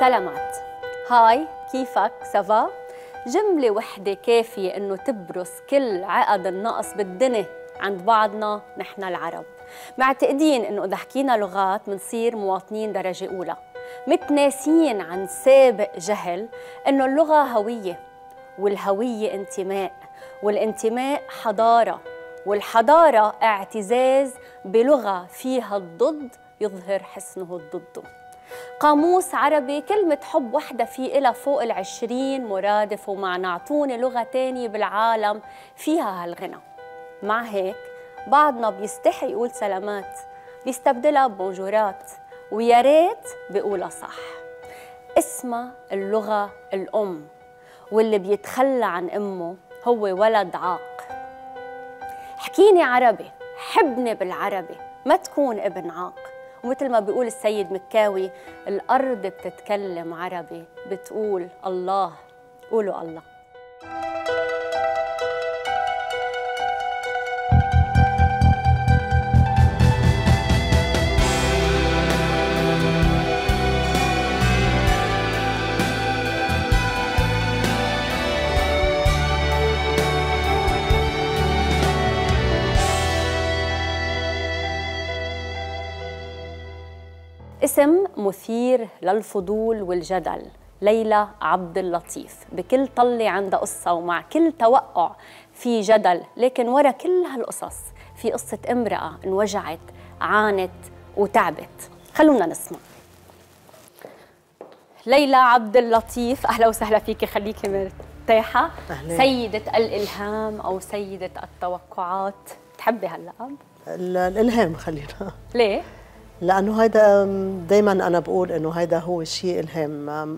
سلامات هاي كيفك سافا جملة وحدة كافية إنه تبرز كل عقد النقص بالدنيا عند بعضنا نحن العرب معتقدين إنه إذا حكينا لغات منصير مواطنين درجة أولى متناسين عن سابق جهل إنه اللغة هوية والهوية انتماء والانتماء حضارة والحضارة اعتزاز بلغة فيها الضد يظهر حسنه الضد قاموس عربي كلمة حب وحدة في إلها فوق العشرين مرادف ومع اعطوني لغة تانية بالعالم فيها هالغنى مع هيك بعضنا بيستحي يقول سلامات بيستبدلها بونجورات ويا ريت بيقولها صح اسمها اللغة الأم واللي بيتخلى عن أمه هو ولد عاق حكيني عربي حبني بالعربي ما تكون ابن عاق ومثل ما بيقول السيد مكاوي الأرض بتتكلم عربي بتقول الله قولوا الله اسم مثير للفضول والجدل ليلى عبد اللطيف بكل طلة عندها قصة ومع كل توقع في جدل لكن ورا كل هالقصص في قصة امرأة انوجعت عانت وتعبت خلونا نسمع ليلى عبد اللطيف اهلا وسهلا فيكي خليكي مرتاحه أهلين. سيده الالهام او سيده التوقعات بتحبي هاللقب الالهام خلينا ليه لانه هيدا دائما انا بقول انه هيدا هو شيء الهام ما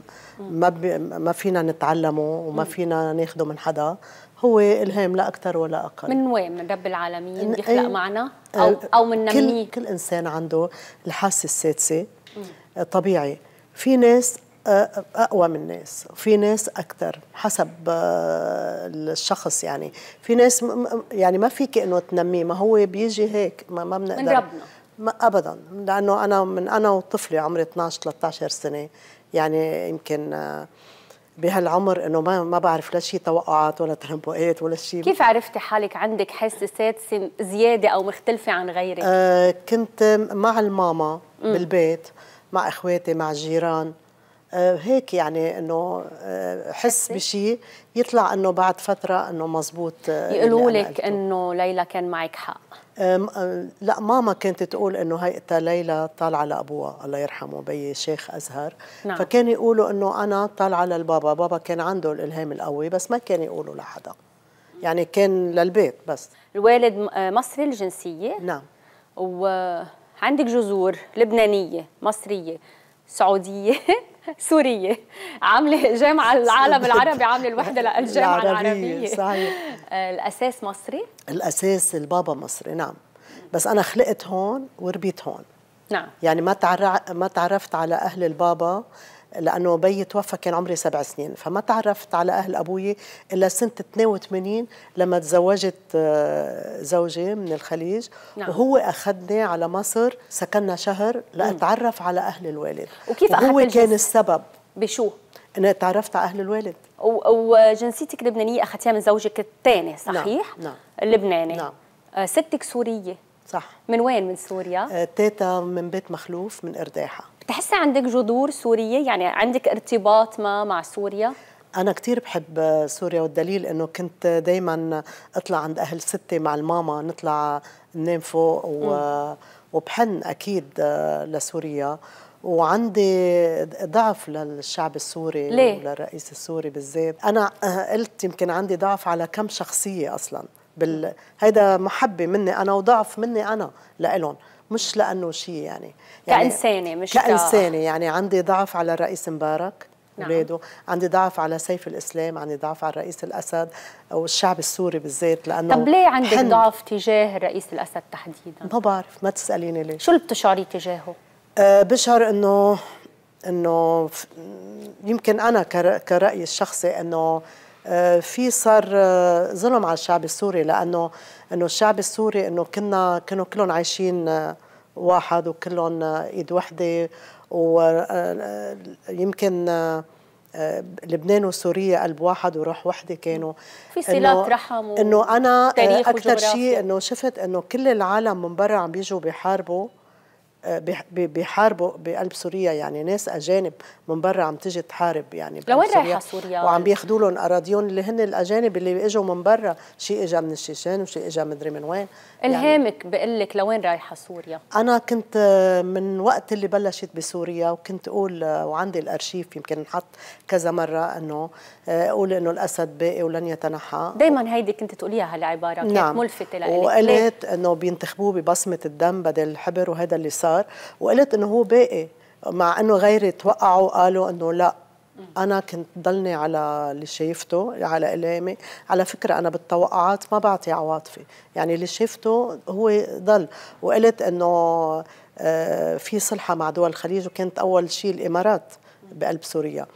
ما فينا نتعلمه وما فينا ناخده من حدا هو الهام لا اكثر ولا اقل من وين من رب العالمين بيخلق إيه. معنا إيه. او او من كل, كل انسان عنده الحاسه السادسه آه، طبيعي في ناس آه، آه، اقوى من ناس في ناس اكثر حسب الشخص يعني في ناس يعني ما فيك انه تنميه ما هو بيجي هيك ما, ما بنقدر من ربنا ما ابدا لانه انا من انا وطفلي عمري 12 13 سنه يعني يمكن آه، بهالعمر انه ما ما بعرف لا شيء توقعات ولا تنبؤات ولا شيء كيف عرفتي حالك عندك حساسات زياده او مختلفه عن غيرك؟ آه كنت آه، مع الماما م. بالبيت مع اخواتي مع الجيران آه هيك يعني انه آه حس بشيء يطلع انه بعد فتره انه مزبوط آه يقولوا لك انه ليلى كان معك حق أه، لا ماما كانت تقول انه هي ليلى طالعه لابوها الله يرحمه بي شيخ ازهر نعم. فكان يقولوا انه انا طالعه للبابا بابا كان عنده الالهام القوي بس ما كان يقولوا لحدا يعني كان للبيت بس الوالد أه، مصري الجنسيه نعم وعندك جذور لبنانيه مصريه سعوديه سوريه عامله جامعه العالم العربي عامله الوحده للجامعه العربية, صحيح آه، الاساس مصري الاساس البابا مصري نعم بس انا خلقت هون وربيت هون نعم يعني ما تعرفت على اهل البابا لانه بيي توفى كان عمري سبع سنين فما تعرفت على اهل ابوي الا سنه 82 لما تزوجت آه، زوجي من الخليج نعم. وهو اخذني على مصر سكننا شهر لاتعرف على اهل الوالد وكيف هو كان السبب بشو انا تعرفت على اهل الوالد وجنسيتك لبنانيه اخذتيها من زوجك الثاني نعم، صحيح نعم. نعم. لبناني نعم. آه، ستك سوريه صح من وين من سوريا؟ آه، تيتا من بيت مخلوف من ارداحه بتحسي عندك جذور سورية يعني عندك ارتباط ما مع سوريا؟ أنا كثير بحب سوريا والدليل إنه كنت دايما أطلع عند أهل ستي مع الماما نطلع ننام فوق و... وبحن أكيد لسوريا وعندي ضعف للشعب السوري ليه؟ وللرئيس السوري بالذات أنا قلت يمكن عندي ضعف على كم شخصية أصلاً بال... هيدا محبة مني أنا وضعف مني أنا لإلهم مش لانه شيء يعني, يعني كانساني مش كانساني يعني عندي ضعف على الرئيس مبارك اولاده نعم. عندي ضعف على سيف الاسلام عندي ضعف على الرئيس الاسد او الشعب السوري بالذات لانه طب ليه عندك حن... ضعف تجاه الرئيس الاسد تحديدا ما بعرف ما تساليني ليش شو اللي بتشعري تجاهه أه بشعر انه انه يمكن انا كرايي الشخصي انه آه، في صار آه، ظلم على الشعب السوري لانه انه الشعب السوري انه كنا كانوا كلهم عايشين آه، واحد وكلهم ايد وحده ويمكن لبنان وسوريا قلب واحد وروح وحده كانوا في صلات رحم انه انا اكثر شيء انه شفت انه كل العالم من برا عم بيجوا بيحاربوا آه، بيحاربوا بقلب سوريا يعني ناس اجانب من برا عم تيجي تحارب يعني لوين رايحه سوريا؟ وعم بياخذوا لهم اراضيهم اللي هن الاجانب اللي اجوا من برا، شيء اجى من الشيشان وشيء اجى مدري من وين يعني الهامك يعني بقول لك لوين رايحه سوريا؟ انا كنت آه، من وقت اللي بلشت بسوريا وكنت اقول آه، وعندي الارشيف يمكن نحط كذا مره انه اقول انه الاسد باقي ولن يتنحى دائما هيدي كنت تقوليها هالعباره كانت نعم. ملفته لإلك وقلت انه بينتخبوه ببصمه الدم بدل الحبر وهذا اللي صار صار وقلت انه هو باقي مع انه غيري توقعوا قالوا انه لا انا كنت ضلني على اللي شايفته على الامي على فكره انا بالتوقعات ما بعطي عواطفي يعني اللي شفته هو ضل وقلت انه آه، في صلحه مع دول الخليج وكانت اول شيء الامارات بقلب سوريا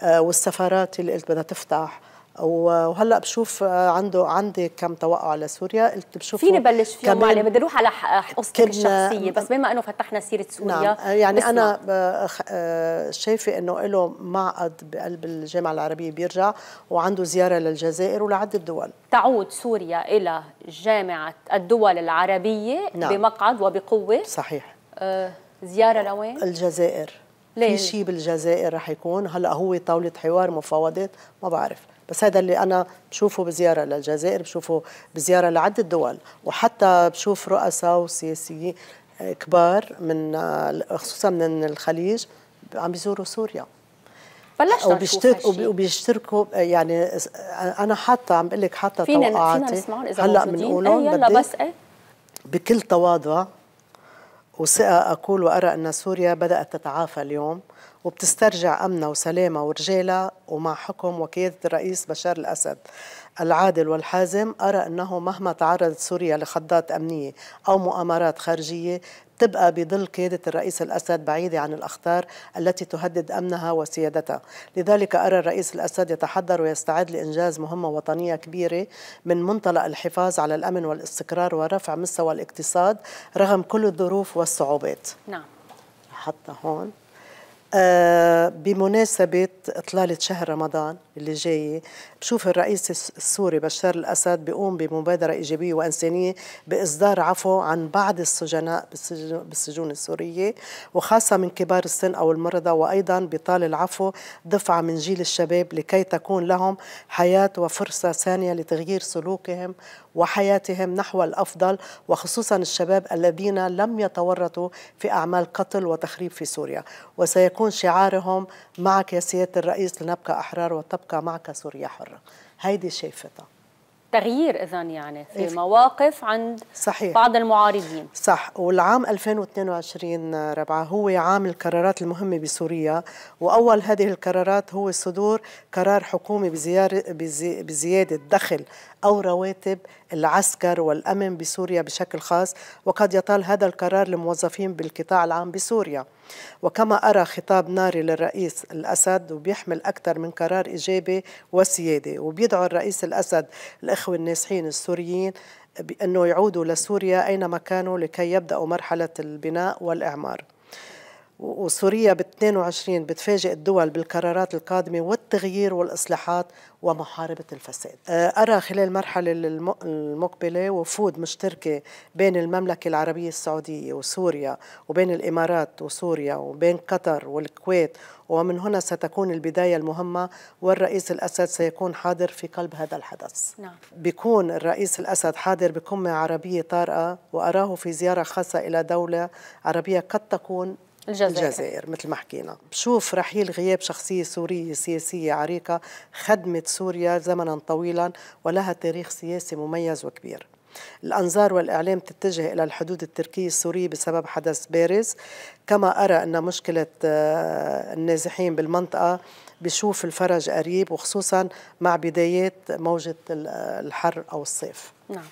آه، والسفارات اللي قلت بدها تفتح وهلا بشوف آه، عنده عندي كم توقع على سوريا قلت بشوف فيني بلش فيهم علي بدي اروح على آه، قصتك الشخصيه بس بما انه فتحنا سيره سوريا نعم آه، يعني انا شايفه انه له معقد بقلب الجامعه العربيه بيرجع وعنده زياره للجزائر ولعده دول تعود سوريا الى جامعه الدول العربيه نعم. بمقعد وبقوه صحيح زياره لوين الجزائر ليه؟ في شيء بالجزائر رح يكون هلا هو طاوله حوار مفاوضات ما بعرف بس هذا اللي أنا بشوفه بزيارة للجزائر بشوفه بزيارة لعدة دول وحتى بشوف رؤساء وسياسيين كبار من خصوصا من الخليج عم بيزوروا سوريا بلشنا وبيشترك وبيشتركوا يعني انا حاطه عم بقول لك حاطه فينا توقعاتي فينا نسمعهم اذا هلا بنقولهم إيه، يلا بس ايه بكل تواضع وثقه اقول وارى ان سوريا بدات تتعافى اليوم وبتسترجع أمنها وسلامها ورجالها ومع حكم وكيادة الرئيس بشار الأسد العادل والحازم أرى أنه مهما تعرضت سوريا لخضات أمنية أو مؤامرات خارجية تبقى بظل قيادة الرئيس الأسد بعيدة عن الأخطار التي تهدد أمنها وسيادتها لذلك أرى الرئيس الأسد يتحضر ويستعد لإنجاز مهمة وطنية كبيرة من منطلق الحفاظ على الأمن والاستقرار ورفع مستوى الاقتصاد رغم كل الظروف والصعوبات نعم حتى هون بمناسبة إطلالة شهر رمضان اللي جاي بشوف الرئيس السوري بشار الأسد بيقوم بمبادرة إيجابية وإنسانية بإصدار عفو عن بعض السجناء بالسجون السورية وخاصة من كبار السن أو المرضى وأيضا بطال العفو دفعة من جيل الشباب لكي تكون لهم حياة وفرصة ثانية لتغيير سلوكهم وحياتهم نحو الأفضل وخصوصا الشباب الذين لم يتورطوا في أعمال قتل وتخريب في سوريا وسيكون شعارهم معك يا سيادة الرئيس لنبقى أحرار وتبقى معك سوريا حرة هيدي شايفتها تغيير اذا يعني في مواقف عند صحيح. بعض المعارضين صح والعام 2022 ربعه هو عام القرارات المهمه بسوريا واول هذه القرارات هو صدور قرار حكومي بزياده دخل او رواتب العسكر والأمن بسوريا بشكل خاص وقد يطال هذا القرار لموظفين بالقطاع العام بسوريا وكما أرى خطاب ناري للرئيس الأسد وبيحمل أكثر من قرار إيجابي وسيادي وبيدعو الرئيس الأسد الإخوة النازحين السوريين بأنه يعودوا لسوريا أينما كانوا لكي يبدأوا مرحلة البناء والإعمار وسوريا ب 22 بتفاجئ الدول بالقرارات القادمة والتغيير والإصلاحات ومحاربة الفساد آه، أرى خلال المرحلة المقبلة وفود مشتركة بين المملكة العربية السعودية وسوريا وبين الإمارات وسوريا وبين قطر والكويت ومن هنا ستكون البداية المهمة والرئيس الأسد سيكون حاضر في قلب هذا الحدث نعم. بيكون الرئيس الأسد حاضر بقمة عربية طارئة وأراه في زيارة خاصة إلى دولة عربية قد تكون الجزائر, الجزائر مثل ما حكينا بشوف رحيل غياب شخصية سورية سياسية عريقة خدمت سوريا زمنا طويلا ولها تاريخ سياسي مميز وكبير الأنظار والإعلام تتجه إلى الحدود التركية السورية بسبب حدث بارز كما أرى أن مشكلة آه، النازحين بالمنطقة بشوف الفرج قريب وخصوصا مع بدايات موجة الحر أو الصيف نعم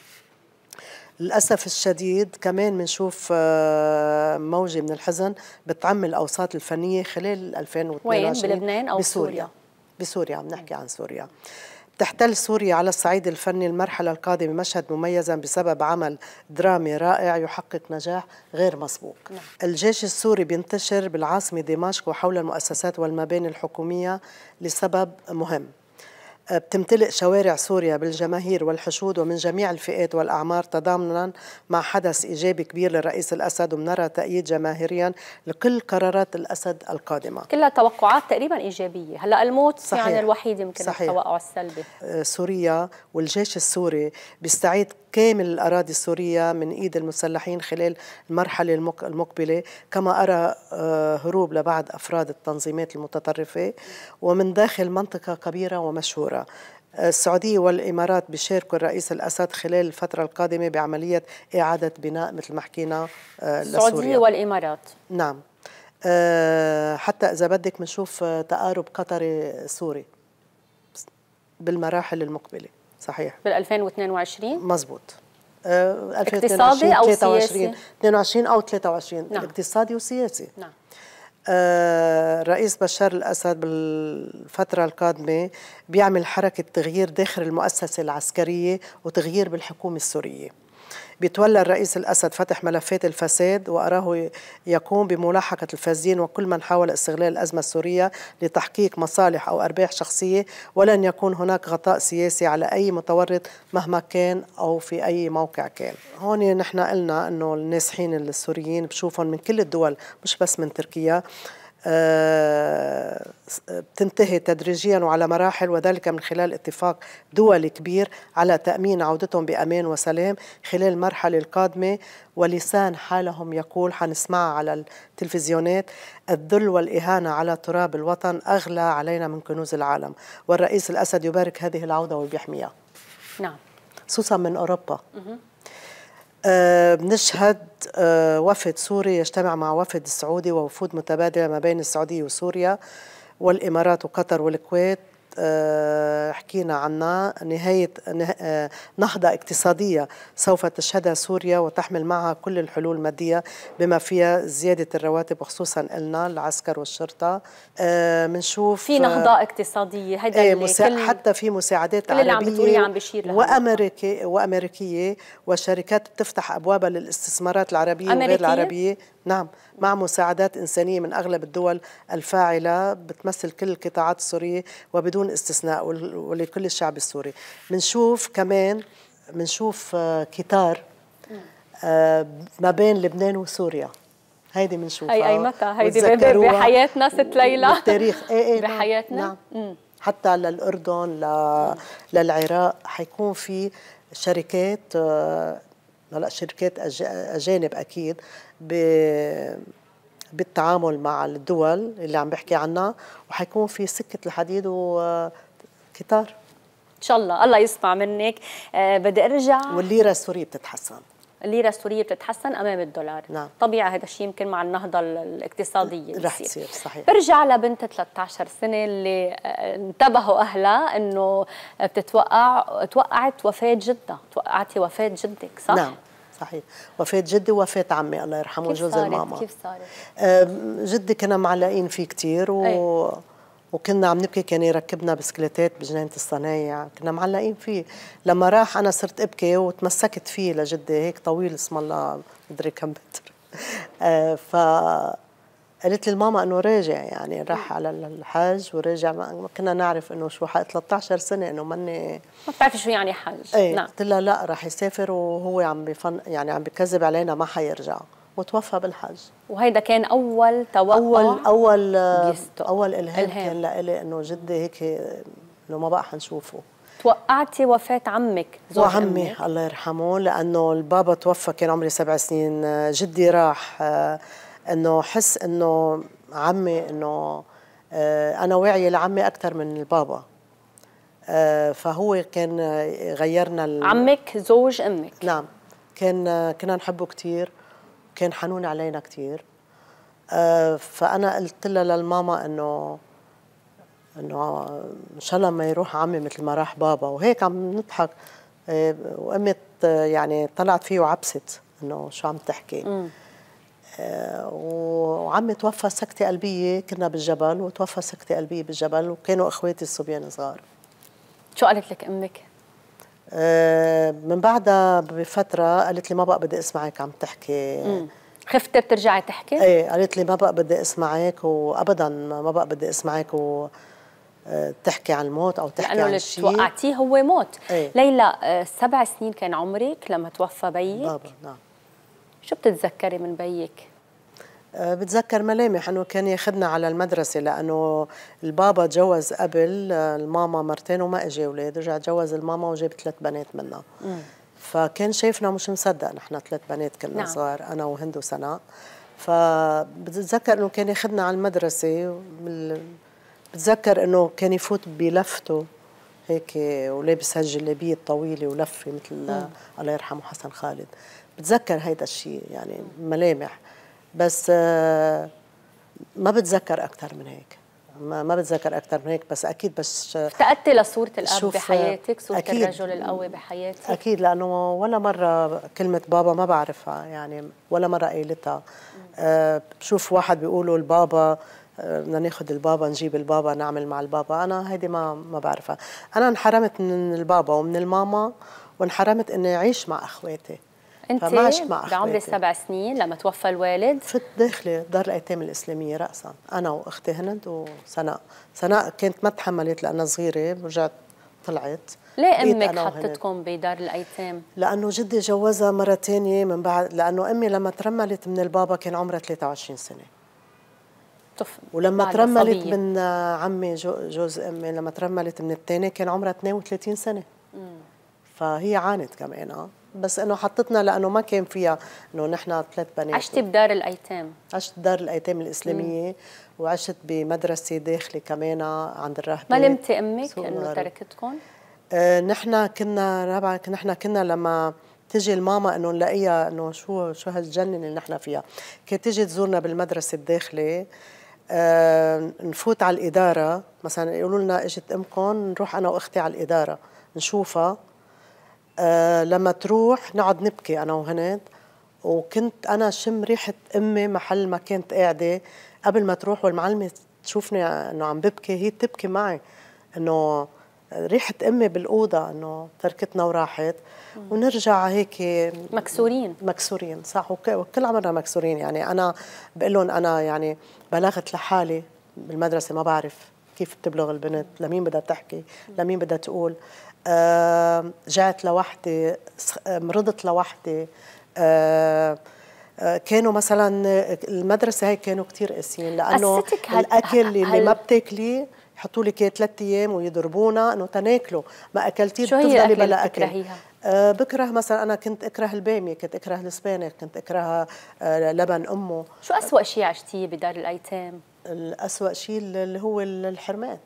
للأسف الشديد كمان بنشوف آه، موجة من الحزن بتعم الأوساط الفنية خلال 2022 وين بلبنان أو بسوريا سوريا. بسوريا عم نحكي عن سوريا تحتل سوريا على الصعيد الفني المرحلة القادمة مشهد مميزا بسبب عمل درامي رائع يحقق نجاح غير مسبوق نعم. الجيش السوري بينتشر بالعاصمة دمشق وحول المؤسسات والمباني الحكومية لسبب مهم آه، بتمتلئ شوارع سوريا بالجماهير والحشود ومن جميع الفئات والأعمار تضامنا مع حدث إيجابي كبير للرئيس الأسد ومنرى تأييد جماهيريا لكل قرارات الأسد القادمة كلها توقعات تقريبا إيجابية هلا الموت صحيح. يعني الوحيد يمكن التوقع السلبي آه، سوريا والجيش السوري بيستعيد كامل الأراضي السورية من إيد المسلحين خلال المرحلة المقبلة كما أرى آه، هروب لبعض أفراد التنظيمات المتطرفة ومن داخل منطقة كبيرة ومشهورة السعودية والإمارات بيشاركوا الرئيس الأسد خلال الفترة القادمة بعملية إعادة بناء مثل ما حكينا آه، السعودية والإمارات نعم آه، حتى إذا بدك بنشوف تقارب قطري سوري بالمراحل المقبله صحيح بال 2022 مزبوط آه، اقتصادي او 23 سياسي 22 او 23 نعم. اقتصادي وسياسي نعم الرئيس آه، بشار الأسد بالفترة القادمة بيعمل حركة تغيير داخل المؤسسة العسكرية وتغيير بالحكومة السورية بيتولى الرئيس الأسد فتح ملفات الفساد وأراه يقوم بملاحقة الفاسدين وكل من حاول استغلال الأزمة السورية لتحقيق مصالح أو أرباح شخصية ولن يكون هناك غطاء سياسي على أي متورط مهما كان أو في أي موقع كان هون نحن قلنا أنه النازحين السوريين بشوفهم من كل الدول مش بس من تركيا آه، بتنتهي تدريجيا وعلى مراحل وذلك من خلال اتفاق دولي كبير على تأمين عودتهم بأمان وسلام خلال المرحلة القادمة ولسان حالهم يقول حنسمعها على التلفزيونات الذل والإهانة على تراب الوطن أغلى علينا من كنوز العالم والرئيس الأسد يبارك هذه العودة وبيحميها نعم خصوصا من أوروبا آه، بنشهد آه، وفد سوري يجتمع مع وفد سعودي ووفود متبادلة ما بين السعودية وسوريا والإمارات وقطر والكويت آه، حكينا عنها نهاية آه، نهضة اقتصادية سوف تشهدها سوريا وتحمل معها كل الحلول المادية بما فيها زيادة الرواتب وخصوصا لنا العسكر والشرطة بنشوف آه، في نهضة اقتصادية هيدا ايه مسا... حتى في مساعدات كل اللي عربية عم بشير وأمريكي وأمريكية وشركات بتفتح أبوابها للاستثمارات العربية أمريكية؟ وغير العربية نعم مع مساعدات إنسانية من أغلب الدول الفاعلة بتمثل كل القطاعات السورية وبدون استثناء ولكل الشعب السوري بنشوف كمان بنشوف آه، كتار آه، ما بين لبنان وسوريا هيدي بنشوفها اي اي متى هيدي بحياتنا ست ليلى بالتاريخ اي اي نعم، بحياتنا نعم. حتى للاردن ل... للعراق حيكون في شركات هلا آه، شركات اجانب اكيد بالتعامل مع الدول اللي عم بحكي عنها وحيكون في سكه الحديد وقطار ان شاء الله الله يسمع منك أه بدي ارجع والليره السوريه بتتحسن الليره السوريه بتتحسن امام الدولار نعم. طبيعي هذا الشيء يمكن مع النهضه الاقتصاديه رح تصير صحيح برجع لبنت 13 سنه اللي آه، انتبهوا اهلها انه بتتوقع توقعت وفاه جدها توقعتي وفاه جدك صح نعم صحيح وفاة جدي وفاة عمي الله يرحمه جوز الماما كيف صارت؟ جدي كنا معلقين فيه كثير و... إيه. وكنا عم نبكي كان يركبنا بسكليتات بجنينة الصنايع كنا معلقين فيه لما راح أنا صرت أبكي وتمسكت فيه لجدي هيك طويل اسم الله مدري كم متر آه، ف قالت لي الماما انه راجع يعني راح على الحج وراجع ما كنا نعرف انه شو حق 13 سنه انه ماني ما بتعرفي شو يعني حج ايه نعم قلت لها لا راح يسافر وهو عم بفن يعني عم بكذب علينا ما حيرجع وتوفى بالحج وهيدا كان اول توقع اول اول بيستو. اول الهام, الهام. كان لإلي انه جدي هيك انه ما بقى حنشوفه توقعتي وفاة عمك زوج وعمي الله يرحمه لأنه البابا توفى كان عمري سبع سنين جدي راح انه حس انه عمي انه آه، انا واعيه لعمي اكثر من البابا آه، فهو كان غيرنا ال... عمك زوج امك نعم كان كنا نحبه كثير كان حنون علينا كثير آه، فانا قلت لها للماما انه انه ان شاء الله ما يروح عمي مثل ما راح بابا وهيك عم نضحك وامي يعني طلعت فيه وعبست انه شو عم تحكي وعمي توفى سكتة قلبية كنا بالجبل وتوفى سكتة قلبية بالجبل وكانوا اخواتي الصبيان صغار شو قالت لك امك؟ آه، من بعدها بفترة قالت لي ما بقى بدي اسمعك عم تحكي خفت خفتي بترجعي تحكي؟ ايه قالت لي ما بقى بدي اسمعك وابدا ما بقى بدي اسمعك و آه، تحكي عن الموت او تحكي لأنه عن شيء لانه توقعتيه هو موت ايه؟ ليلى آه، سبع سنين كان عمرك لما توفى بيك بابا نعم شو بتتذكري من بيك؟ أه، بتذكر ملامح انه كان ياخذنا على المدرسه لانه البابا تجوز قبل أه، الماما مرتين وما اجى اولاد رجع تجوز الماما وجاب ثلاث بنات منها فكان شايفنا مش مصدق نحن ثلاث بنات كنا نعم. صغار انا وهند وسناء فبتذكر انه كان ياخذنا على المدرسه بتذكر انه كان يفوت بلفته هيك ولابس هالجلابيه الطويله ولفه مثل الله يرحمه حسن خالد بتذكر هيدا الشيء يعني ملامح بس آه، ما بتذكر اكثر من هيك ما ما بتذكر اكثر من هيك بس اكيد بس افتقدتي آه، لصوره الاب آه، بحياتك صوره أكيد الرجل القوي بحياتك اكيد لانه ولا مره كلمه بابا ما بعرفها يعني ولا مره قايلتها بشوف واحد بيقولوا البابا بدنا ناخذ البابا نجيب البابا نعمل مع البابا انا هيدي ما ما بعرفها انا انحرمت من البابا ومن الماما وانحرمت اني اعيش مع اخواتي انت بعمر السبع سنين لما توفى الوالد فت داخله دار الايتام الاسلاميه راسا انا واختي هند وسناء سناء كانت ما تحملت لانها صغيره رجعت طلعت ليه امك حطتكم بدار الايتام؟ لانه جدي جوزها مره ثانيه من بعد لانه امي لما ترملت من البابا كان عمرها 23 سنه ولما ترملت صبية. من عمي جوز امي لما ترملت من الثاني كان عمرها 32 سنه مم. فهي عانت كمان آه. بس انه حطتنا لانه ما كان فيها انه نحن ثلاث بنات عشتي بدار الايتام عشت بدار الايتام الاسلاميه مم. وعشت بمدرسه داخلي كمان عند الرهبه ما لمتي امك انه تركتكم؟ آه نحن كنا ربع نحن كنا لما تجي الماما انه نلاقيها انه شو شو هالجنه اللي نحن فيها كانت تيجي تزورنا بالمدرسه الداخلي آه نفوت على الاداره مثلا يقولوا لنا اجت امكم نروح انا واختي على الاداره نشوفها آه، لما تروح نقعد نبكي انا وهند وكنت انا شم ريحه امي محل ما كانت قاعده قبل ما تروح والمعلمه تشوفني انه عم ببكي هي تبكي معي انه ريحه امي بالاوضه انه تركتنا وراحت ونرجع هيك مكسورين مكسورين صح وكل عمرنا مكسورين يعني انا بقول لهم انا يعني بلغت لحالي بالمدرسه ما بعرف كيف بتبلغ البنت لمين بدها تحكي لمين بدها تقول آه، جات لوحدي آه، مرضت لوحدي آه، كانوا مثلا المدرسه هاي كانوا كثير قاسيين لانه الاكل اللي, اللي ما بتاكليه يحطوا لك اياه ثلاث ايام ويضربونا انه تناكله ما اكلتيه بتفضلي بلا اكل بتكرهيها؟ بكره مثلا انا كنت اكره الباميه كنت اكره الاسباني كنت اكره لبن امه شو اسوا شيء عشتيه بدار الايتام الاسوا شيء اللي هو الحرمان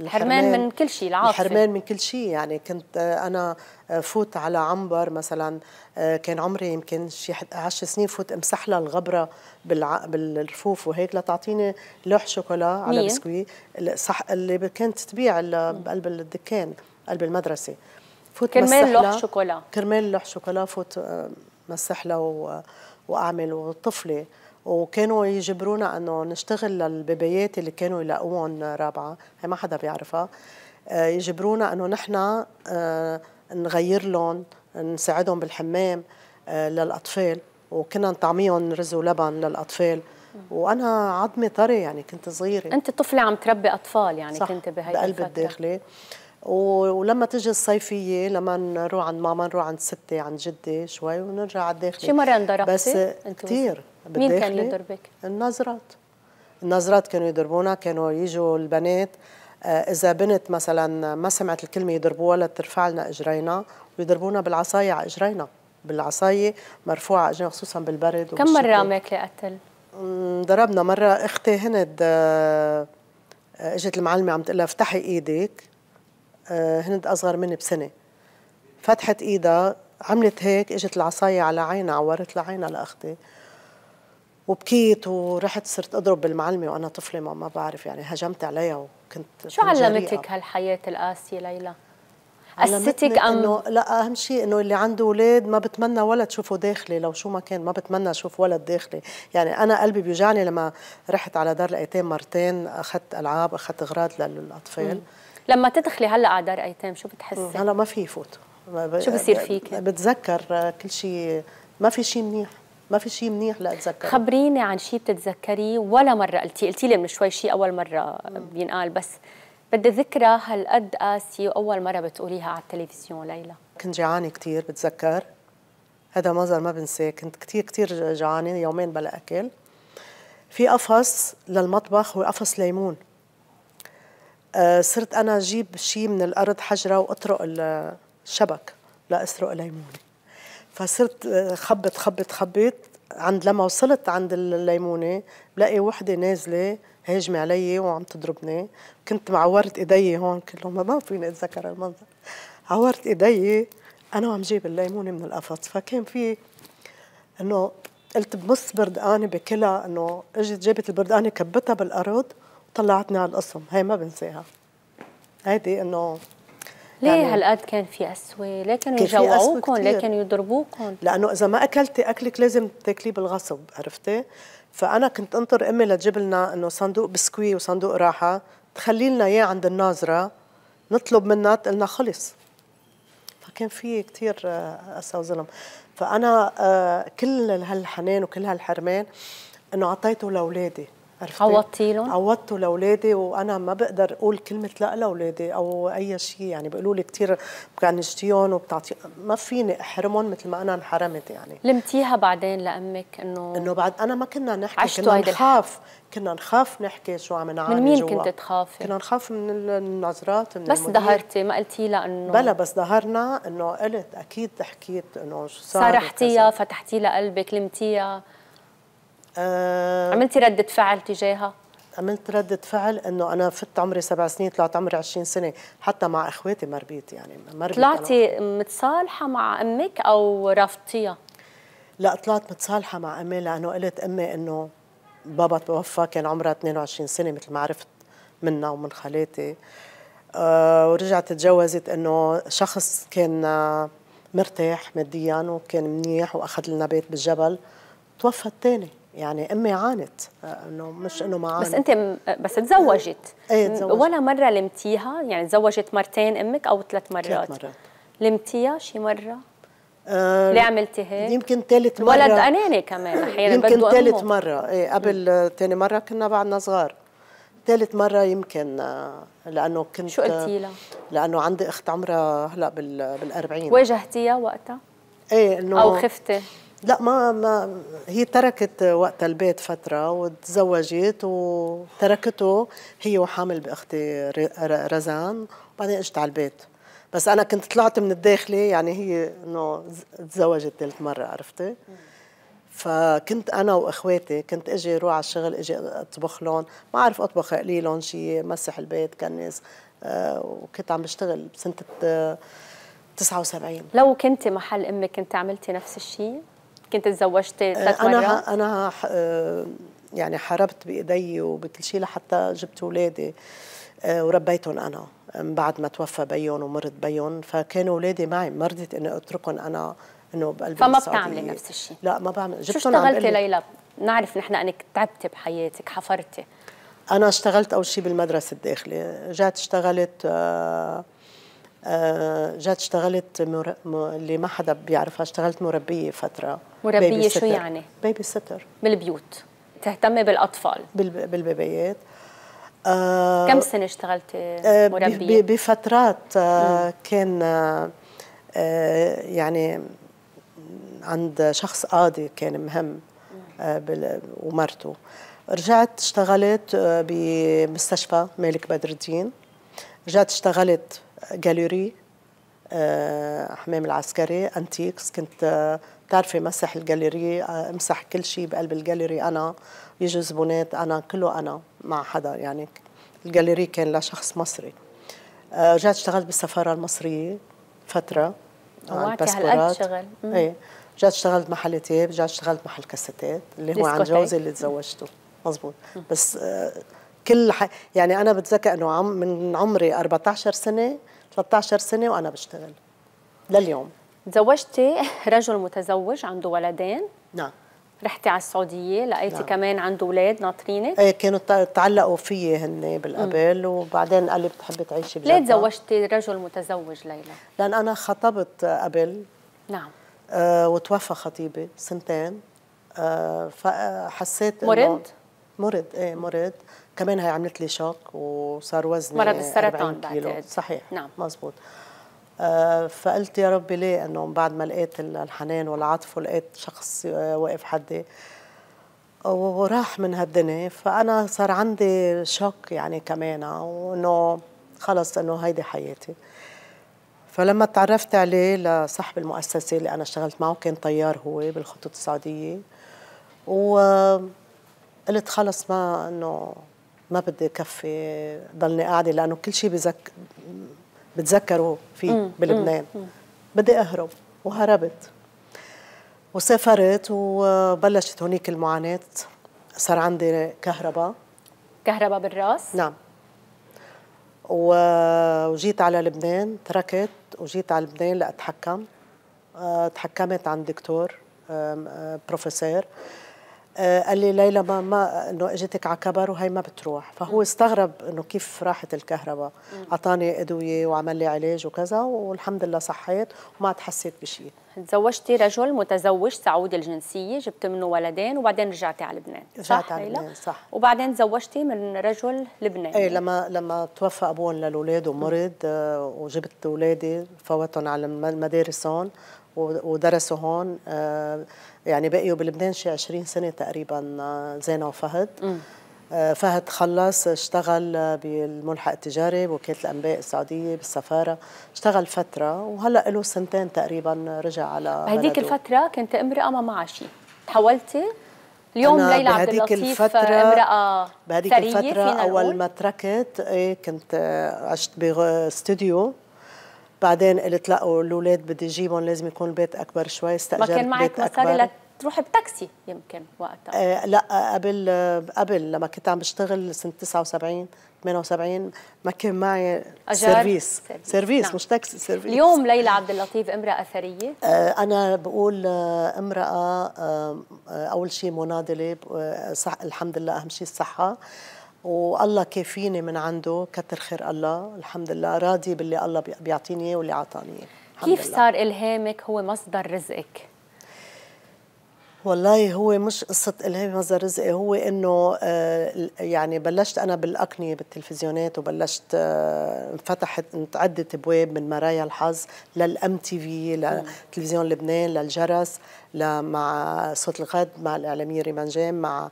الحرمان من كل شيء العاطفه الحرمان من كل شيء يعني كنت آه، انا آه، فوت على عنبر مثلا آه، كان عمري يمكن شي 10 سنين فوت امسح لها الغبره بالع... بالرفوف وهيك لتعطيني لوح شوكولا على بسكوي صح اللي كانت تبيع بقلب الدكان قلب المدرسه فوت كرمال لوح شوكولا كرمال لوح شوكولا فوت مسح لها و... واعمل وطفله وكانوا يجبرونا انه نشتغل للبيبيات اللي كانوا يلاقوهم رابعه هي ما حدا بيعرفها آه، يجبرونا انه نحن آه، نغير لهم نساعدهم بالحمام آه، للاطفال وكنا نطعميهم رز ولبن للاطفال وانا عظمي طري يعني كنت صغيره انت طفله عم تربي اطفال يعني صح كنت بهي بقلب الداخلي ولما تجي الصيفيه لما نروح عند ماما نروح عند ستي عند جدي شوي ونرجع على الداخل شي مره انضربتي بس كثير مين كان يضربك؟ بك؟ النظرات النظرات كانوا يضربونا كانوا يجوا البنات آه، إذا بنت مثلا ما سمعت الكلمة يضربوها لترفع لنا إجرينا ويضربونا بالعصاية على إجرينا بالعصاية مرفوعة على إجرينا خصوصا بالبرد كم مرة ماك قتل؟ ضربنا مرة أختي هند آه، آه، اجت المعلمة عم تقول افتحي إيدك هند أصغر مني بسنة فتحت إيدها عملت هيك اجت العصاية على عينها عورت لها عينها لأختي وبكيت ورحت صرت اضرب بالمعلمه وانا طفله ما, ما بعرف يعني هجمت عليها وكنت شو علمتك هالحياه القاسيه ليلى؟ قستك ام انه لا اهم شيء انه اللي عنده اولاد ما بتمنى ولا تشوفه داخلي لو شو ما كان ما بتمنى اشوف ولد داخلي يعني انا قلبي بيوجعني لما رحت على دار الايتام مرتين اخذت العاب اخذت اغراض للاطفال مم. لما تدخلي هلا على دار ايتام شو بتحسي هلا ما في يفوت شو بصير فيك بتذكر كل شيء ما في شيء منيح ما في شيء منيح لاتذكره خبريني عن شيء بتتذكريه ولا مره قلتي قلتي لي من شوي شيء اول مره مم. بينقال بس بدي ذكرى هالقد قاسية وأول مرة بتقوليها على التلفزيون ليلى كنت جعانة كثير بتذكر هذا منظر ما بنساه كنت كثير كثير جعانة يومين بلا أكل في قفص للمطبخ هو قفص ليمون آه صرت أنا أجيب شيء من الأرض حجرة وأطرق الشبك لأسرق ليمون فصرت آه، خبط خبط خبط عند لما وصلت عند الليمونه بلاقي وحده نازله هاجمة علي وعم تضربني كنت معورت ايدي هون كلهم ما فيني اتذكر المنظر عورت ايدي انا وعم جيب الليمونه من القفص فكان في انه قلت بمص بردقانه بكلها انه اجت جابت البردقانه كبتها بالارض وطلعتني على القصم هي ما بنساها هيدي انه ليه يعني هالقد كان في قسوه؟ ليه كانوا يجوعوكم؟ ليه كانوا يضربوكم؟ لأنه إذا ما أكلتي أكلك لازم تاكليه بالغصب عرفتي؟ فأنا كنت أنطر أمي لتجيب لنا إنه صندوق بسكوي وصندوق راحة تخلي لنا إياه عند الناظرة نطلب منها تقول خلص فكان في كثير آه، قسى وظلم فأنا آه، كل هالحنان وكل هالحرمان إنه أعطيته لأولادي عوضتي لهم؟ عوضته لاولادي وانا ما بقدر اقول كلمه لا لاولادي او اي شيء يعني بيقولوا لي كثير بعنجتيهم وبتعطي ما فيني احرمهم مثل ما انا انحرمت يعني لمتيها بعدين لامك انه انه بعد انا ما كنا نحكي كنا نخاف كنا نخاف نحكي شو عم نعاني من مين جوا. كنت تخافي؟ كنا نخاف من النظرات من بس ظهرتي ما قلتي لها انه بلا بس ظهرنا انه قلت اكيد حكيت انه شو صار صرحتيها فتحتي لها قلبك لمتيها آه عملتي ردة فعل تجاهها؟ عملت ردة فعل انه انا فت عمري سبع سنين طلعت عمري 20 سنة حتى مع اخواتي ما ربيت يعني ما ربيت طلعتي متصالحة مع امك او رافضتيها؟ لا طلعت متصالحة مع امي لانه قلت امي انه بابا توفى كان عمرها 22 سنة مثل ما عرفت منها ومن خالاتي أه ورجعت تجوزت انه شخص كان آه، مرتاح ماديا وكان منيح واخذ لنا بيت بالجبل توفى الثاني يعني امي عانت آه، انه مش انه ما عانت بس انت آه، بس تزوجت ايه تزوجت ولا مره لمتيها يعني تزوجت مرتين امك او ثلاث مرات ثلاث مرات لمتيها شي مره أه ليه عملتي هيك؟ يمكن ثالث مرة ولد أناني كمان أحيانا يمكن ثالث مرة إيه قبل ثاني مرة كنا بعدنا صغار ثالث مرة يمكن آه، لأنه كنت شو قلتي لها؟ لأنه عندي أخت عمرها هلا بال بالأربعين واجهتيها وقتها؟ إيه إنه أو خفتي؟ لا ما, ما هي تركت وقت البيت فترة وتزوجت وتركته هي وحامل بأختي رزان وبعدين اجت على البيت بس أنا كنت طلعت من الداخلة يعني هي إنه تزوجت ثالث مرة عرفتي فكنت أنا وإخواتي كنت إجي أروح على الشغل إجي أطبخ لهم ما أعرف أطبخ أقلي لهم شيء مسح البيت كنس آه، وكنت عم بشتغل بسنة 79 لو كنت محل امك كنت عملتي نفس الشيء كنت تزوجتي آه، ثلاث انا انا آه، يعني حاربت بايدي وبكل شيء لحتى جبت اولادي آه، وربيتهم انا من بعد ما توفى بيون ومرض بيون فكانوا اولادي معي ما رضيت اني اتركهم انا انه بقلبي فما بتعملي نفس الشيء لا ما بعمل شو اشتغلتي ليلى؟ نعرف نحن انك تعبتي بحياتك حفرتي انا اشتغلت اول شيء بالمدرسه الداخليه رجعت اشتغلت آه آه، جات اشتغلت مر... م... اللي ما حدا بيعرفها اشتغلت مربيه فتره مربيه بيبي شو يعني؟ بيبي ستر بالبيوت تهتم بالاطفال بال... بالبيبيات آه كم سنه اشتغلتي آه، مربيه؟ ب... بفترات آه كان آه،, آه يعني عند شخص قاضي كان مهم بال... ومرته رجعت اشتغلت بمستشفى مالك بدر الدين رجعت اشتغلت جاليري آه، حمام العسكري انتيكس كنت آه، بتعرفي مسح الجاليري امسح آه، كل شيء بقلب الجاليري انا يجوا زبونات انا كله انا مع حدا يعني الجاليري كان لشخص مصري رجعت اشتغلت بالسفاره المصريه فتره على الباسبورات شغل اي رجعت اشتغلت محل تياب رجعت اشتغلت محل كاسيتات اللي هو عن جوزي اللي تزوجته مزبوط بس كل ح... يعني انا بتذكر انه عم من عمري 14 سنه 13 سنه وانا بشتغل لليوم تزوجتي رجل متزوج عنده ولدين نعم رحتي على السعوديه لقيتي نعم. كمان عنده اولاد ناطرينك ايه كانوا تعلقوا فيي هن بالقبل وبعدين قال لي بتحبي تعيشي بجده ليه تزوجتي رجل متزوج ليلى لان انا خطبت قبل نعم آه وتوفى خطيبي سنتين آه فحسيت مرض مرض ايه مرض كمان هي عملت لي شوك وصار وزني مرض السرطان بعتقد صحيح نعم مزبوط آه، فقلت يا ربي ليه انه بعد ما لقيت الحنان والعطف ولقيت شخص آه، واقف حدي وراح من هالدنيا فانا صار عندي شوك يعني كمان وانه خلص انه هيدي حياتي فلما تعرفت عليه لصاحب المؤسسه اللي انا اشتغلت معه كان طيار هو بالخطوط السعوديه وقلت خلص ما انه ما بدي كفي ضلني قاعده لانه كل شيء بذك بتذكره فيه بلبنان بدي اهرب وهربت وسافرت وبلشت هونيك المعاناه صار عندي كهرباء كهرباء بالراس؟ نعم وجيت على لبنان تركت وجيت على لبنان لأتحكم آه، تحكمت عند دكتور آه، بروفيسور آه، قال لي ليلى ما ما انه اجتك على كبر وهي ما بتروح فهو استغرب انه كيف راحت الكهرباء اعطاني ادويه وعمل لي علاج وكذا والحمد لله صحيت وما تحسيت بشيء تزوجتي رجل متزوج سعودي الجنسيه جبت منه ولدين وبعدين رجعتي على لبنان رجعت على لبنان صح وبعدين تزوجتي من رجل لبناني ايه لما لما توفى ابوهم للاولاد ومرض آه، وجبت اولادي فوتهم على المدارس هون ودرسوا هون آه، يعني بقيوا بلبنان شي 20 سنه تقريبا آه، زينه وفهد آه، فهد خلص اشتغل بالملحق التجاري بوكاله الانباء السعوديه بالسفاره اشتغل فتره وهلا له سنتين تقريبا رجع على هذيك الفتره كنت امراه ما معها شيء تحولتي اليوم ليلى عبد اللطيف الفترة امرأة بهذيك الفترة أول ما تركت إيه، كنت عشت باستوديو بعدين قلت لا الاولاد بدي اجيبهم لازم يكون البيت اكبر شوي استاجرت ما كان معك مصاري لتروحي بتاكسي يمكن وقتها آه لا قبل قبل لما كنت عم بشتغل سنه 79 78 ما كان معي سيرفيس سيرفيس, سيرفيس نعم. مش تاكسي سيرفيس اليوم ليلى عبد اللطيف امراه اثريه آه انا بقول آه امراه آه, آه، اول شيء مناضله آه، صح الحمد لله اهم شيء الصحه آه والله كافيني من عنده كتر خير الله الحمد لله راضي باللي الله بيعطيني واللي عطاني كيف لله. صار الهامك هو مصدر رزقك والله هو مش قصة إلهامي مصدر رزقي هو إنه آه، يعني بلشت أنا بالأقنية بالتلفزيونات وبلشت آه، انفتحت عدة أبواب من مرايا الحظ للأم تي في لتلفزيون لبنان للجرس مع صوت الغد مع الإعلامية ريمان جيم مع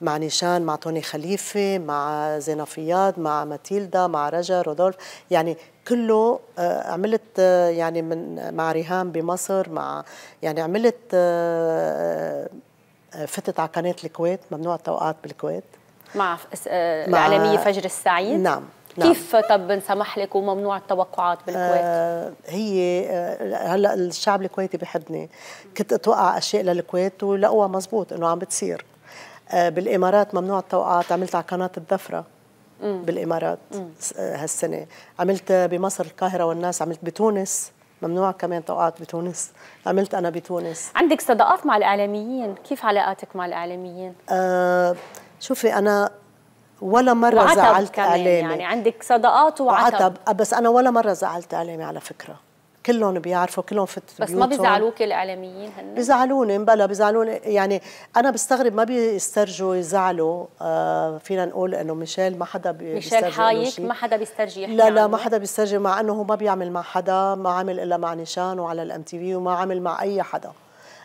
مع نيشان مع توني خليفة مع زينة فياض مع ماتيلدا مع رجا رودولف يعني كله آه، عملت آه، يعني من مع ريهام بمصر مع يعني عملت آه، فتت على قناة الكويت ممنوع التوقعات بالكويت مع, الإعلامية فجر السعيد نعم نعم. كيف طب نسمح لك وممنوع التوقعات بالكويت؟ آه هي آه هلا الشعب الكويتي بحبني كنت اتوقع اشياء للكويت ولقوها مزبوط انه عم بتصير آه، بالامارات ممنوع التوقعات عملت على قناه الظفره بالامارات آه، هالسنه عملت بمصر القاهره والناس عملت بتونس ممنوع كمان توقعات بتونس عملت انا بتونس عندك صداقات مع الاعلاميين كيف علاقاتك مع الاعلاميين آه شوفي انا ولا مره زعلت كمان اعلامي يعني عندك صداقات وعتب. وعتب بس انا ولا مره زعلت اعلامي على فكره كلهم بيعرفوا كلهم في بس ما بيزعلوك الاعلاميين هن بيزعلوني بلا بيزعلوني يعني انا بستغرب ما بيسترجوا يزعلوا آه فينا نقول انه ميشيل ما حدا بيسترجي ميشيل حايك ما حدا بيسترجي لا لا ما حدا بيسترجي مع انه هو ما بيعمل مع حدا ما عمل الا مع نيشان وعلى الام تي في وما عمل مع اي حدا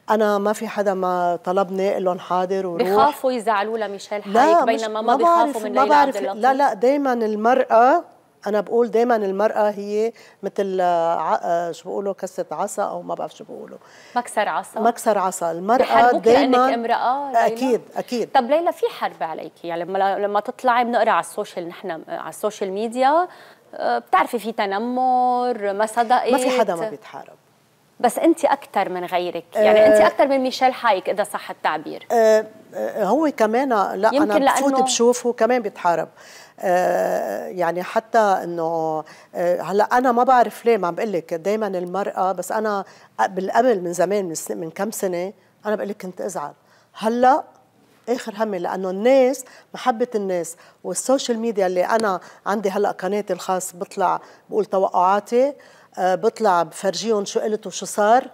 انا ما في حدا ما طلبني قال لهم حاضر وروح بخافوا يزعلوه لميشيل حايك بينما ما, ما بخافوا من ليلى عبد اللطيف لا لا دائما المراه انا بقول دايما المراه هي مثل آه، ع... آه، شو بيقولوا كسه عصا او ما بعرف شو بيقولوا مكسر عصا مكسر عصا المراه دايما لانك امراه ليلى. اكيد اكيد طب ليلى في حرب عليك يعني لما لما تطلعي بنقرا على السوشيال نحن آه، على السوشيال ميديا بتعرفي في تنمر ما صدقت ما في حدا ما بيتحارب بس انت اكثر من غيرك يعني انت اكثر من ميشيل حايك اذا صح التعبير أه هو كمان لا انا بفوت بشوفه كمان بيتحارب آه، يعني حتى انه آه، هلا انا ما بعرف ليه ما بقول لك دائما المراه بس انا بالقبل من زمان من كم سنه انا بقول لك كنت ازعل هلا اخر همي لانه الناس محبه الناس والسوشيال ميديا اللي انا عندي هلا قناتي الخاص بطلع بقول توقعاتي آه، بطلع بفرجيهم شو قلت وشو صار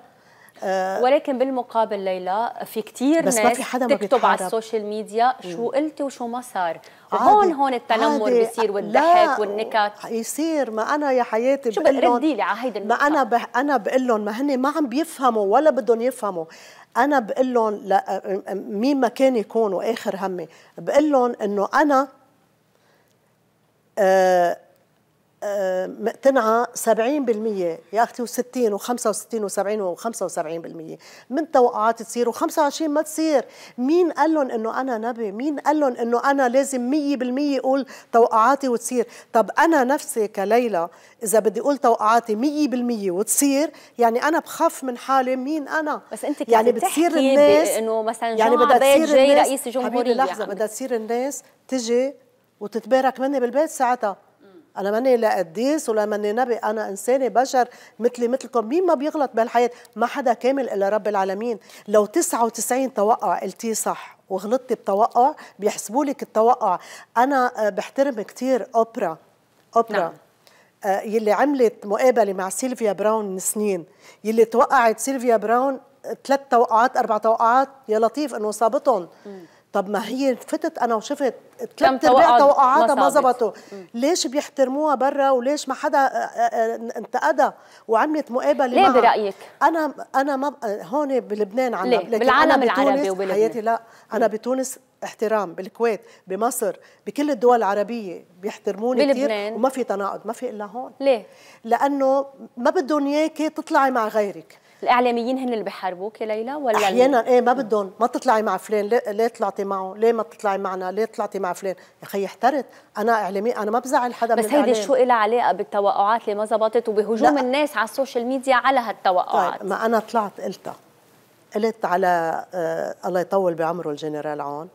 آه، ولكن بالمقابل ليلى في كثير ناس ما في حدا تكتب على السوشيال ميديا شو قلتي وشو ما صار هون هون التنمر بيصير والضحك والنكت يصير ما انا يا حياتي شو بردي لي على هيدي ما انا بح... انا بقول لهم ما هن ما عم بيفهموا ولا بدهم يفهموا انا بقول لهم مين ما كان يكون واخر همي بقول لهم انه انا آه مقتنعة 70% يا أختي و60 و65 و70 و75% من توقعات تصير و25 ما تصير مين قال لهم إنه أنا نبي مين قال لهم إنه أنا لازم 100% أقول توقعاتي وتصير طب أنا نفسي كليلى إذا بدي أقول توقعاتي 100% وتصير يعني أنا بخاف من حالي مين أنا بس أنت كيف يعني بتصير الناس إنه مثلا يعني بدها تصير جاي رئيس جمهورية لحظة يعني. بدها تصير الناس تجي وتتبارك مني بالبيت ساعتها انا ماني لا قديس ولا ماني نبي انا انسانه بشر مثلي مثلكم مين ما بيغلط بهالحياه ما حدا كامل الا رب العالمين لو 99 توقع قلتيه صح وغلطتي بتوقع بيحسبوا لك التوقع انا آه، بحترم كثير اوبرا اوبرا نعم. آه، يلي عملت مقابله مع سيلفيا براون من سنين يلي توقعت سيلفيا براون ثلاث آه، توقعات اربع توقعات يا لطيف انه صابتهم طب ما هي فتت انا وشفت ثلاث ارباع توقعاتها ما زبطوا ليش بيحترموها برا وليش ما حدا آه، آه، آه، انتقدها وعملت مقابله ليه معها. برايك انا انا ما هون بلبنان عنا ليه؟ بالعالم العربي وبلبنان حياتي لا انا بتونس احترام بالكويت بمصر بكل الدول العربيه بيحترموني كثير وما في تناقض ما في الا هون ليه لانه ما بدهم اياكي تطلعي مع غيرك الاعلاميين هن اللي بحاربوك يا ليلى ولا احيانا ايه ما بدهم ما تطلعي مع فلان ليه, ليه طلعتي معه ليه ما تطلعي معنا ليه طلعتي مع فلان يا اخي احترت انا اعلامي انا ما بزعل حدا بس هيدي شو لها علاقه بالتوقعات اللي ما زبطت وبهجوم لا. الناس على السوشيال ميديا على هالتوقعات طيب ما انا طلعت قلتها قلت على آه الله يطول بعمره الجنرال عون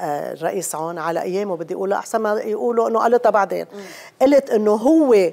آه الرئيس عون على ايامه بدي اقولها احسن ما يقولوا انه قلتها بعدين قلت انه هو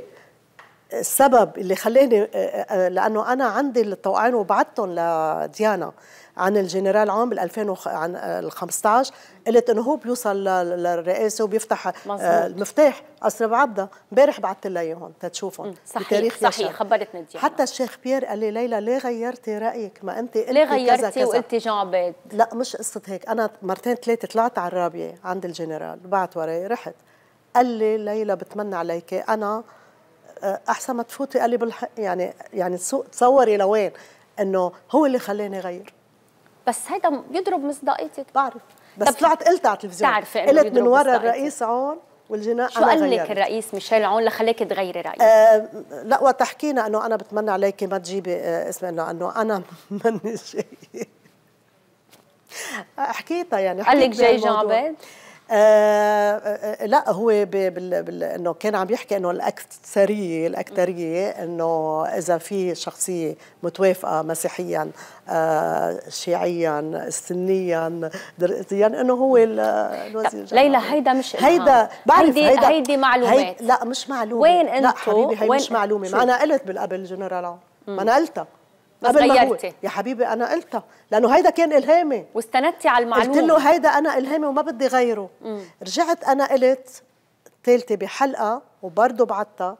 السبب اللي خلاني آه، آه، آه، لانه انا عندي التوقعين وبعتهم لديانا عن الجنرال عام بال 2000 عن ال 15 قلت انه هو بيوصل للرئاسه وبيفتح مزبوط. المفتاح قصر بعبده امبارح بعثت لها اياهم تتشوفهم صحيح صحيح يشار. خبرتني ديانا حتى الشيخ بيير قال لي ليلى ليه غيرتي رايك ما انت قلتي ليه غيرتي وقلتي جون عبيد لا مش قصه هيك انا مرتين ثلاثه طلعت على الرابيه عند الجنرال بعت وراي رحت قال لي ليلى بتمنى عليك انا آه آه، احسن ما تفوتي قال لي يعني يعني تصوري لوين انه هو اللي خلاني اغير بس هيدا يضرب مصداقيتك بعرف بس طلعت قلت على التلفزيون بتعرفي قلت من ورا الرئيس عون والجناء شو قال لك الرئيس ميشيل عون لخليك تغيري رايك؟ آه لا وقت حكينا انه انا بتمنى عليكي ما تجيبي آه اسمي انه انه انا ماني شيء حكيتها يعني حكيت قال لك جاي جان آه، آه، آه، لا هو انه كان عم يحكي انه الاكثريه الاكثريه انه اذا في شخصيه متوافقه مسيحيا شيعيا سنيا درقيا انه هو الوزير ليلى هيدا مش هيدا بعرف هيدي هيدا هيدي معلومات هيدا لا مش معلومه وين انتو لا حبيبي هي مش معلومه ما انا قلت بالقبل جنرال ما انا قلتها قبل ما هو يا حبيبي انا قلتها لانه هيدا كان الهامي واستندتي على المعلومه قلت له هيدا انا الهامي وما بدي غيره مم. رجعت انا قلت ثالثه بحلقه وبرضه بعتها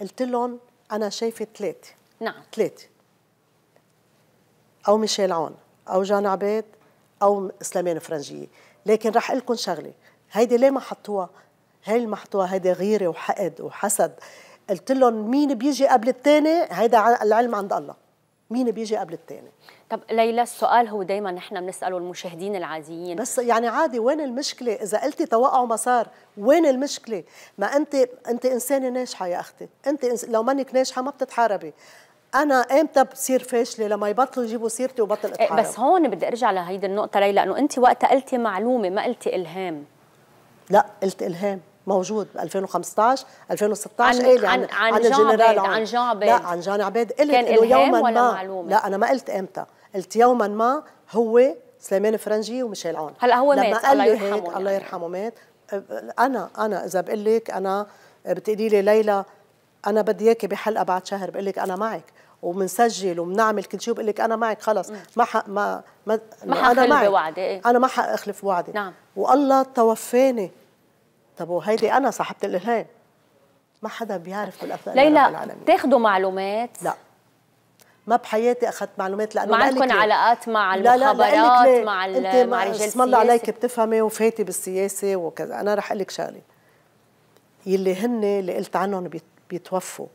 قلت لهم انا شايفه ثلاثه نعم ثلاثه او ميشيل عون او جان عبيد او سليمان فرنجيه لكن رح اقول لكم شغله هيدي ليه ما حطوها هي اللي محطوها هيدي غيره وحقد وحسد قلت لهم مين بيجي قبل الثاني هيدا العلم عند الله مين بيجي قبل الثاني طب ليلى السؤال هو دايما نحن بنساله المشاهدين العاديين بس يعني عادي وين المشكله اذا قلتي توقع مسار وين المشكله ما انت انت انسانه ناجحه يا اختي انت إنس... لو منك ناجحه ما بتتحاربي انا امتى بصير فاشله لما يبطلوا يجيبوا سيرتي وبطل إيه، اتحارب بس هون بدي ارجع لهيدي النقطه ليلى انه انت وقتها قلتي معلومه ما قلتي الهام لا قلت الهام موجود ب 2015 2016 يعني عن عن عن, عن الجنرال عبيد عن جان عبيد لا عن جان عبيد قلت كان يوما ولا ما معلومة؟ لا انا ما قلت امتى قلت يوما ما هو سليمان فرنجي وميشيل عون هلا هو لما مات الله يرحمه يعني. الله يرحمه مات انا انا اذا بقول لك انا بتقولي لي ليلى انا بدي اياكي بحلقه بعد شهر بقول لك انا معك وبنسجل وبنعمل كل شيء وبقول لك انا معك خلص ما حق ما ما, ما انا معك بوعدي. إيه. انا ما حاخلف وعدي نعم والله توفاني طب وهيدي انا صاحبه الالهام ما حدا بيعرف بالافلام ليلى بتاخذوا معلومات لا ما بحياتي اخذت معلومات لانه ما عندكم علاقات مع المخابرات لا لا مع انت مع رجال اسم الله عليك بتفهمي وفاتي بالسياسه وكذا انا رح اقول لك شغله يلي هن اللي قلت عنهم بيتوفوا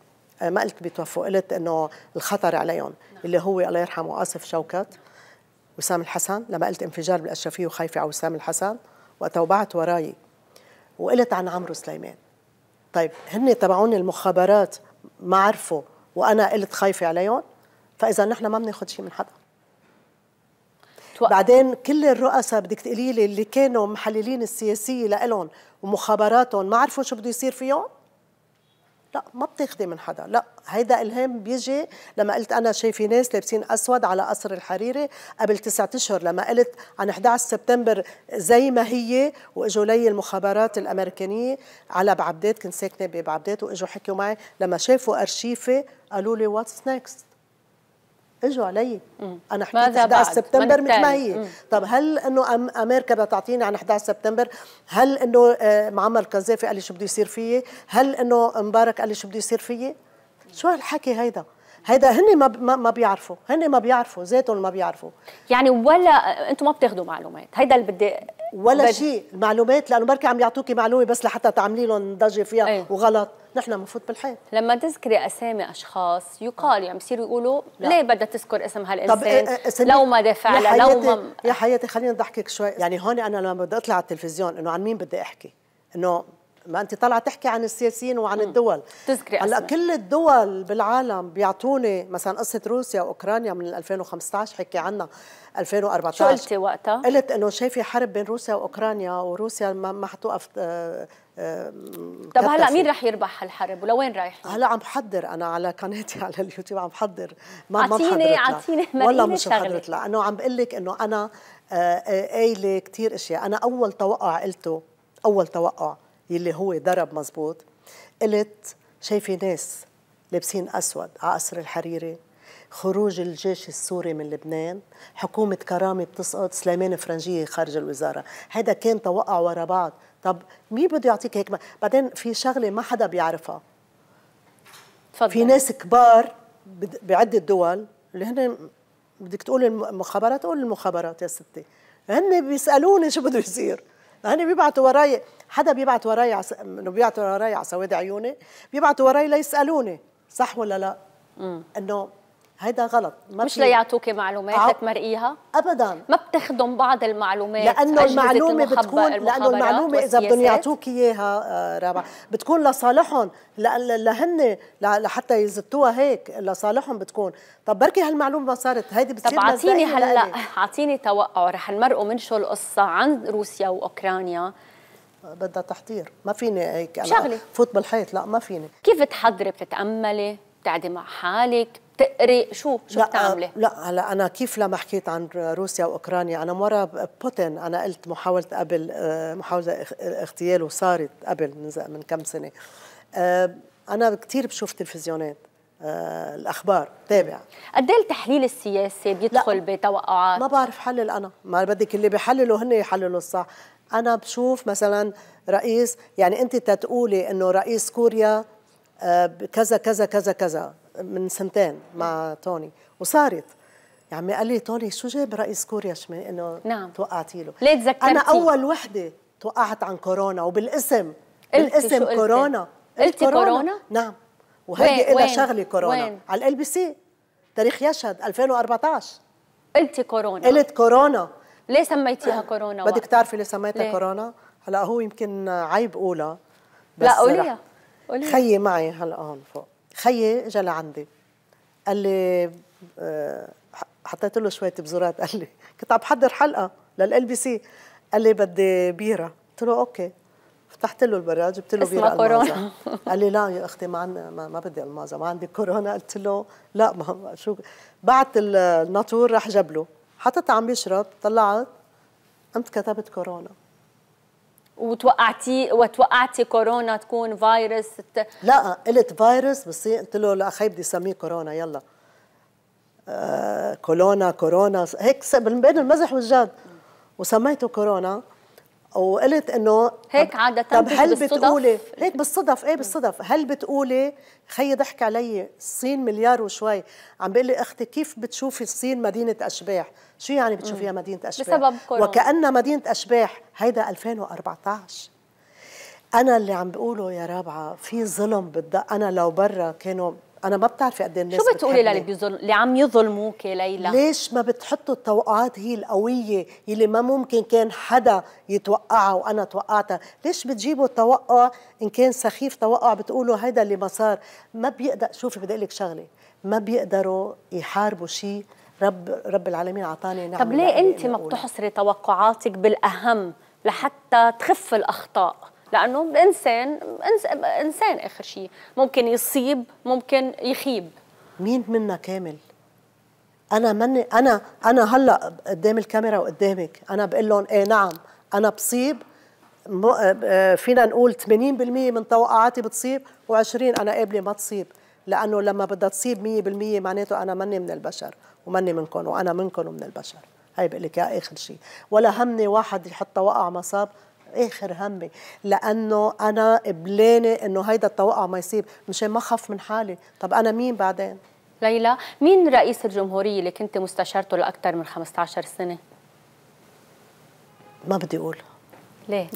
آه، ما قلت بيتوفوا قلت انه الخطر عليهم نعم. اللي هو الله يرحمه اسف شوكت وسام الحسن لما قلت انفجار بالاشرفيه وخايفه على وسام الحسن وقتها وبعت وراي وقلت عن عمرو سليمان طيب هن تبعون المخابرات ما عرفوا وانا قلت خايفه عليهم فاذا نحن ما بناخذ شيء من حدا بعدين كل الرؤساء بدك تقولي لي اللي كانوا محللين السياسيه لهم ومخابراتهم ما عرفوا شو بده يصير فيهم لا ما بتاخدي من حدا لا هيدا الهام بيجي لما قلت انا شايفه ناس لابسين اسود على قصر الحريري قبل تسعة اشهر لما قلت عن 11 سبتمبر زي ما هي واجوا لي المخابرات الامريكانيه على بعبدات كنت ساكنه بعبدات واجوا حكوا معي لما شافوا ارشيفي قالوا لي واتس نيكست اجوا علي انا حكيت 11 سبتمبر مثل ما هي طب هل انه امريكا بدها تعطيني عن 11 سبتمبر هل انه آه، معمر القذافي قال لي شو بده يصير فيي هل انه مبارك قال لي شو بده يصير فيي شو هالحكي هيدا هيدا هن ما ما بيعرفوا هن ما بيعرفوا ذاتهم ما بيعرفوا يعني ولا انتم ما بتاخذوا معلومات هيدا اللي بدي ولا بد... شيء المعلومات لانه بركي عم يعطوكي معلومه بس لحتى تعملي لهم ضجه فيها أيه. وغلط نحن بنفوت بالحيط لما تذكري اسامي اشخاص يقال يعني بصيروا يقولوا لا. ليه بدها تذكر اسم هالانسان طب إيه، إيه، إيه، لو ما دافع لها لو ما يا حياتي خليني اضحكك شوي يعني هون انا لما بدي اطلع على التلفزيون انه عن مين بدي احكي انه ما انت طالعه تحكي عن السياسيين وعن مم. الدول تذكري هلا كل الدول بالعالم بيعطوني مثلا قصه روسيا واوكرانيا من 2015 حكي عنها 2014 شو قلتي وقتها؟ قلت انه شايفه حرب بين روسيا واوكرانيا وروسيا ما ما حتوقف آه، آه، طب هلا مين رح يربح هالحرب ولوين رايح؟ هلا عم بحضر انا على قناتي على اليوتيوب عم بحضر ما عطيني عطيني والله مش محضرت لانه عم بقول لك انه انا آه، قايله كثير اشياء انا اول توقع قلته اول توقع يلي هو ضرب مزبوط قلت شايفه ناس لابسين اسود على قصر الحريري خروج الجيش السوري من لبنان حكومة كرامة بتسقط سليمان فرنجية خارج الوزارة هذا كان توقع ورا بعض طب مين بده يعطيك هيك بعدين في شغلة ما حدا بيعرفها فضل. في ناس كبار بعدة دول اللي هن بدك تقول المخابرات قول المخابرات يا ستي هن بيسألوني شو بده يصير هن بيبعتوا وراي حدا بيبعت وراي عس... انه بيبعت وراي على سواد عيوني بيبعتوا وراي ليسالوني صح ولا لا انه هيدا غلط ما مش ليعطوكي معلومات عو... لتمرقيها ابدا ما بتخدم بعض المعلومات لانه المعلومه بتكون لانه المعلومه اذا بدهم يعطوك اياها آه، رابع بتكون لصالحهم ل... لهن لحتى يزتوها هيك لصالحهم بتكون طب بركي هالمعلومه ما صارت هيدي بتصير طب اعطيني هلا اعطيني توقع رح نمرقوا من شو القصه عن روسيا واوكرانيا بدها تحضير ما فيني هيك انا شغلي. فوت بالحيط لا ما فيني كيف بتحضري بتتاملي بتقعدي مع حالك بتقري شو شو لا بتعملي؟ لا هلا انا كيف لما حكيت عن روسيا واوكرانيا انا مره بوتين انا قلت محاوله قبل آه، محاوله اغتياله صارت قبل من كم سنه آه، انا كثير بشوف تلفزيونات آه، الاخبار تابع قد ايه التحليل السياسي بيدخل بتوقعات ما بعرف حلل انا ما بدك اللي بيحللوا هن يحللوا الصح انا بشوف مثلا رئيس يعني انت تتقولي انه رئيس كوريا آه، كذا كذا كذا كذا من سنتين مع توني وصارت يا عمي قال لي توني شو جاب رئيس كوريا شمال انه نعم توقعتي له ليه تذكرتي انا اول وحده توقعت عن كورونا وبالاسم بالاسم كورونا قلتي كورونا. كورونا نعم وهي لها شغله كورونا وين؟ على ال بي سي تاريخ يشهد 2014 قلتي كورونا قلت كورونا ليه سميتيها كورونا بدك تعرفي ليه سميتها ليه؟ كورونا هلا هو يمكن عيب اولى بس لا قوليها قوليها خيي معي هلا هون فوق خيي اجى لعندي قال لي آه، حطيت له شويه بزورات قال لي كنت عم بحضر حلقه للال بي سي قال لي بدي بيره قلت له اوكي فتحت له البراد جبت له بيره اسمها كورونا قال لي لا يا اختي ما ما, ما بدي المازه ما عندي كورونا قلت له لا ما شو بعت الناطور راح جاب له حطيت عم يشرب طلعت قمت كتبت كورونا وتوقعتي وتوقعتي كورونا تكون فيروس الت... لا قلت فيروس بس قلت له لا خي بدي سميه كورونا يلا آه كورونا كورونا هيك بين المزح والجد وسميته كورونا وقلت انه هيك عادة طب هل بتقولي هيك بالصدف ايه بالصدف هل بتقولي خي ضحك علي الصين مليار وشوي عم بيقول لي اختي كيف بتشوفي الصين مدينة اشباح؟ شو يعني بتشوفيها مدينة اشباح؟ بسبب كورونا وكأنها مدينة اشباح هيدا 2014 انا اللي عم بقوله يا رابعه في ظلم بالد انا لو برا كانوا انا ما بتعرفي قد إيه الناس شو بتقولي للي بيظلم اللي عم يظلموك ليلى ليش ما بتحطوا التوقعات هي القويه يلي ما ممكن كان حدا يتوقعها وانا توقعتها ليش بتجيبوا توقع ان كان سخيف توقع بتقولوا هيدا اللي ما صار ما بيقدر شوفي بدي اقول لك شغله ما بيقدروا يحاربوا شيء رب رب العالمين اعطاني نعمه طب ليه انت ما بتحصري توقعاتك بالاهم لحتى تخف الاخطاء لانه الانسان انسان اخر شيء ممكن يصيب ممكن يخيب مين منا كامل انا من انا انا هلا قدام الكاميرا وقدامك انا بقول لهم ايه نعم انا بصيب آه، فينا نقول 80% من توقعاتي بتصيب و20 انا قابله ما تصيب لانه لما بدها تصيب 100% معناته انا مني من البشر ومني منكم وانا منكم ومن البشر هاي بقول لك يا اخر شيء ولا همني واحد يحط وقع مصاب اخر همي لانه انا قبلانه انه هيدا التوقع ما يصير مشان ما خاف من حالي طب انا مين بعدين ليلى مين رئيس الجمهوريه اللي كنت مستشارته لاكثر من 15 سنه ما بدي اقول ليه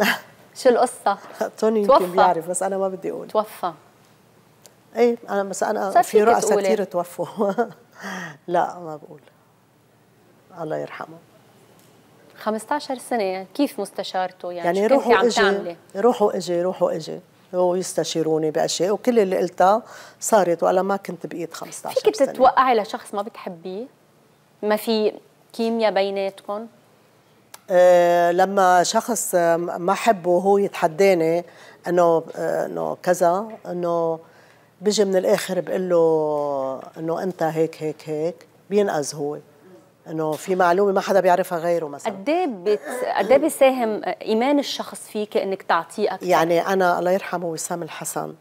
شو القصه توني يمكن بيعرف بس انا ما بدي اقول توفى ايه انا بس انا في رؤساء كثير توفوا لا ما بقول الله يرحمه 15 سنه يعني كيف مستشارته يعني, يعني روحوا عم تعملي روحوا اجي روحوا اجي ويستشيروني باشياء وكل اللي قلتها صارت وانا ما كنت بايد 15 فيك سنه فيك تتوقعي لشخص ما بتحبيه ما في كيمياء بيناتكم أه لما شخص ما حبه هو يتحداني انه آه، انه كذا انه بيجي من الاخر بقول له انه انت هيك هيك هيك بينقذ هو انه في معلومه ما حدا بيعرفها غيره مثلا قد ايه قد ايه بيساهم ايمان الشخص فيك انك تعطيه اكثر يعني انا الله يرحمه وسام الحسن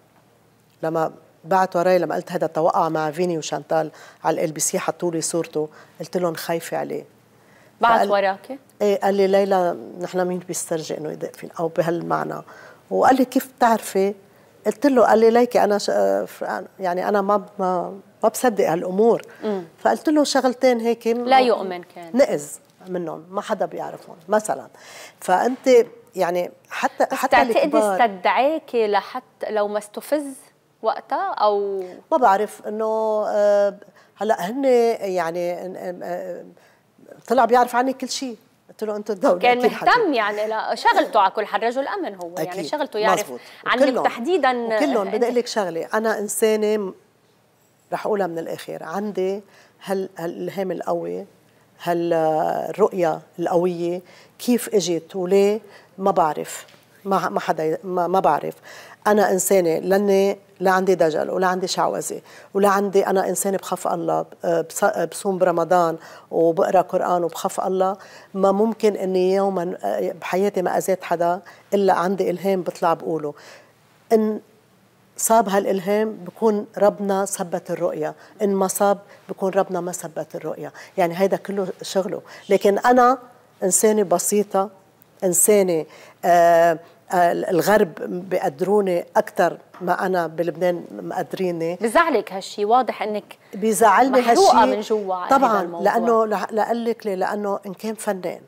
لما بعت وراي لما قلت هذا توقع مع فيني وشانتال على ال بي سي حطوا لي صورته قلت لهم خايفه عليه بعت وراكي؟ ايه قال لي ليلى نحن مين بيسترجي انه يدق فينا او بهالمعنى وقال لي كيف بتعرفي قلت له قال لي ليكي انا ش... يعني انا ما ما, ما بصدق هالامور فقلت له شغلتين هيك لا يؤمن كان نقز منهم ما حدا بيعرفهم مثلا فانت يعني حتى حتى بتعتقدي استدعاكي لحتى لو ما استفز وقتها او ما بعرف انه آه، هلا هن يعني طلع بيعرف عني كل شيء قلت له انتم الدوله كان مهتم يعني لشغلته على كل حال رجل امن هو يعني، أكيد. يعني شغلته يعرف مزبوط. عنك تحديدا كلهم بدي اقول لك شغله انا انسانه رح اقولها من الاخر عندي هال هالالهام القوي هالرؤيه آه، القويه كيف اجت وليه ما بعرف ما ما حدا ما, ما بعرف انا انسانه لاني لا عندي دجل ولا عندي شعوذه ولا عندي انا انسان بخاف الله بصوم برمضان وبقرا قران وبخاف الله ما ممكن اني يوما بحياتي ما اذيت حدا الا عندي الهام بطلع بقوله ان صاب هالالهام بكون ربنا ثبت الرؤية إن ما صاب بكون ربنا ما ثبت الرؤية يعني هيدا كله شغله لكن أنا إنسانة بسيطة إنسانة آه الغرب بقدروني اكثر ما انا بلبنان مقدريني بزعلك هالشي واضح انك بيزعلني هالشي من جوا طبعا لانه لقلك لي لانه ان كان فنان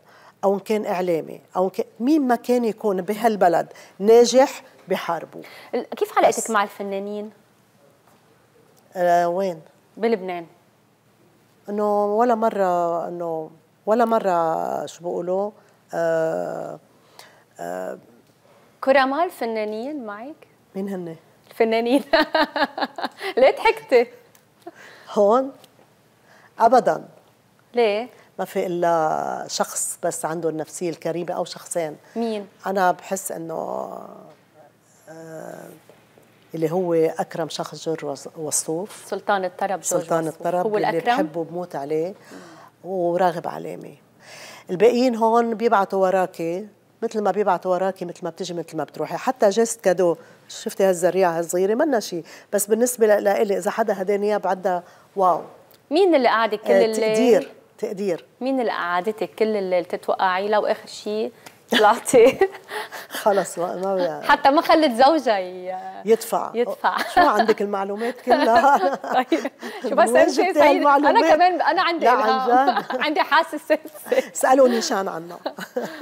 او ان كان اعلامي او إن كان مين ما كان يكون بهالبلد ناجح بحاربه كيف علاقتك مع الفنانين آه وين بلبنان انه ولا مره انه ولا مره شو بقولوا آه آه كرماء فنانين معك؟ مين هن؟ الفنانين ليه ضحكتي؟ هون ابدا ليه؟ ما في الا شخص بس عنده النفسيه الكريمه او شخصين مين؟ انا بحس انه آه، اللي هو اكرم شخص جورج وصوف سلطان الطرب جورج سلطان الطرب هو اللي الأكرم؟ بحبه بموت عليه وراغب علامي الباقيين هون بيبعتوا وراكي مثل ما بيبعت وراكي مثل ما بتجي مثل ما بتروحي حتى جست كادو شفتي هالزريعه هالصغيره منا شيء بس بالنسبه لإلي اذا حدا هداني اياه بعدها واو مين اللي قعدك كل آه، الليل؟ تقدير تقدير مين اللي قعدتك كل الليل تتوقعي لو اخر شيء طلعتي خلص ما, ما حتى ما خلت زوجها يدفع يدفع شو عندك المعلومات كلها طيب شو بس انت سيدي انا كمان انا عندي لا عن عندي حاسه اسالوا نيشان عنا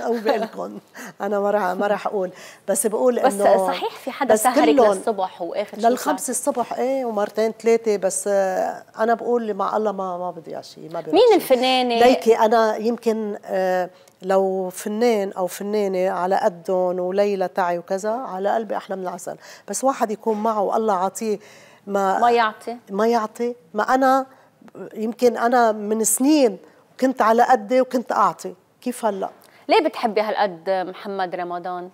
او بالكم انا ما راح ما راح اقول بس بقول انه بس صحيح في حدا سهرك للصبح واخذ للخمسة الصبح ايه ومرتين ثلاثه بس آه، انا بقول مع الله ما ما بدي شيء ما بدي مين الفنانه ليكي انا يمكن آه لو فنان او فنانه على قدهم وليلى تعي وكذا على قلبي احلى من العسل بس واحد يكون معه والله عاطيه ما ما يعطي ما يعطي ما انا يمكن انا من سنين كنت على قدي وكنت اعطي كيف هلا ليه بتحبي هالقد محمد رمضان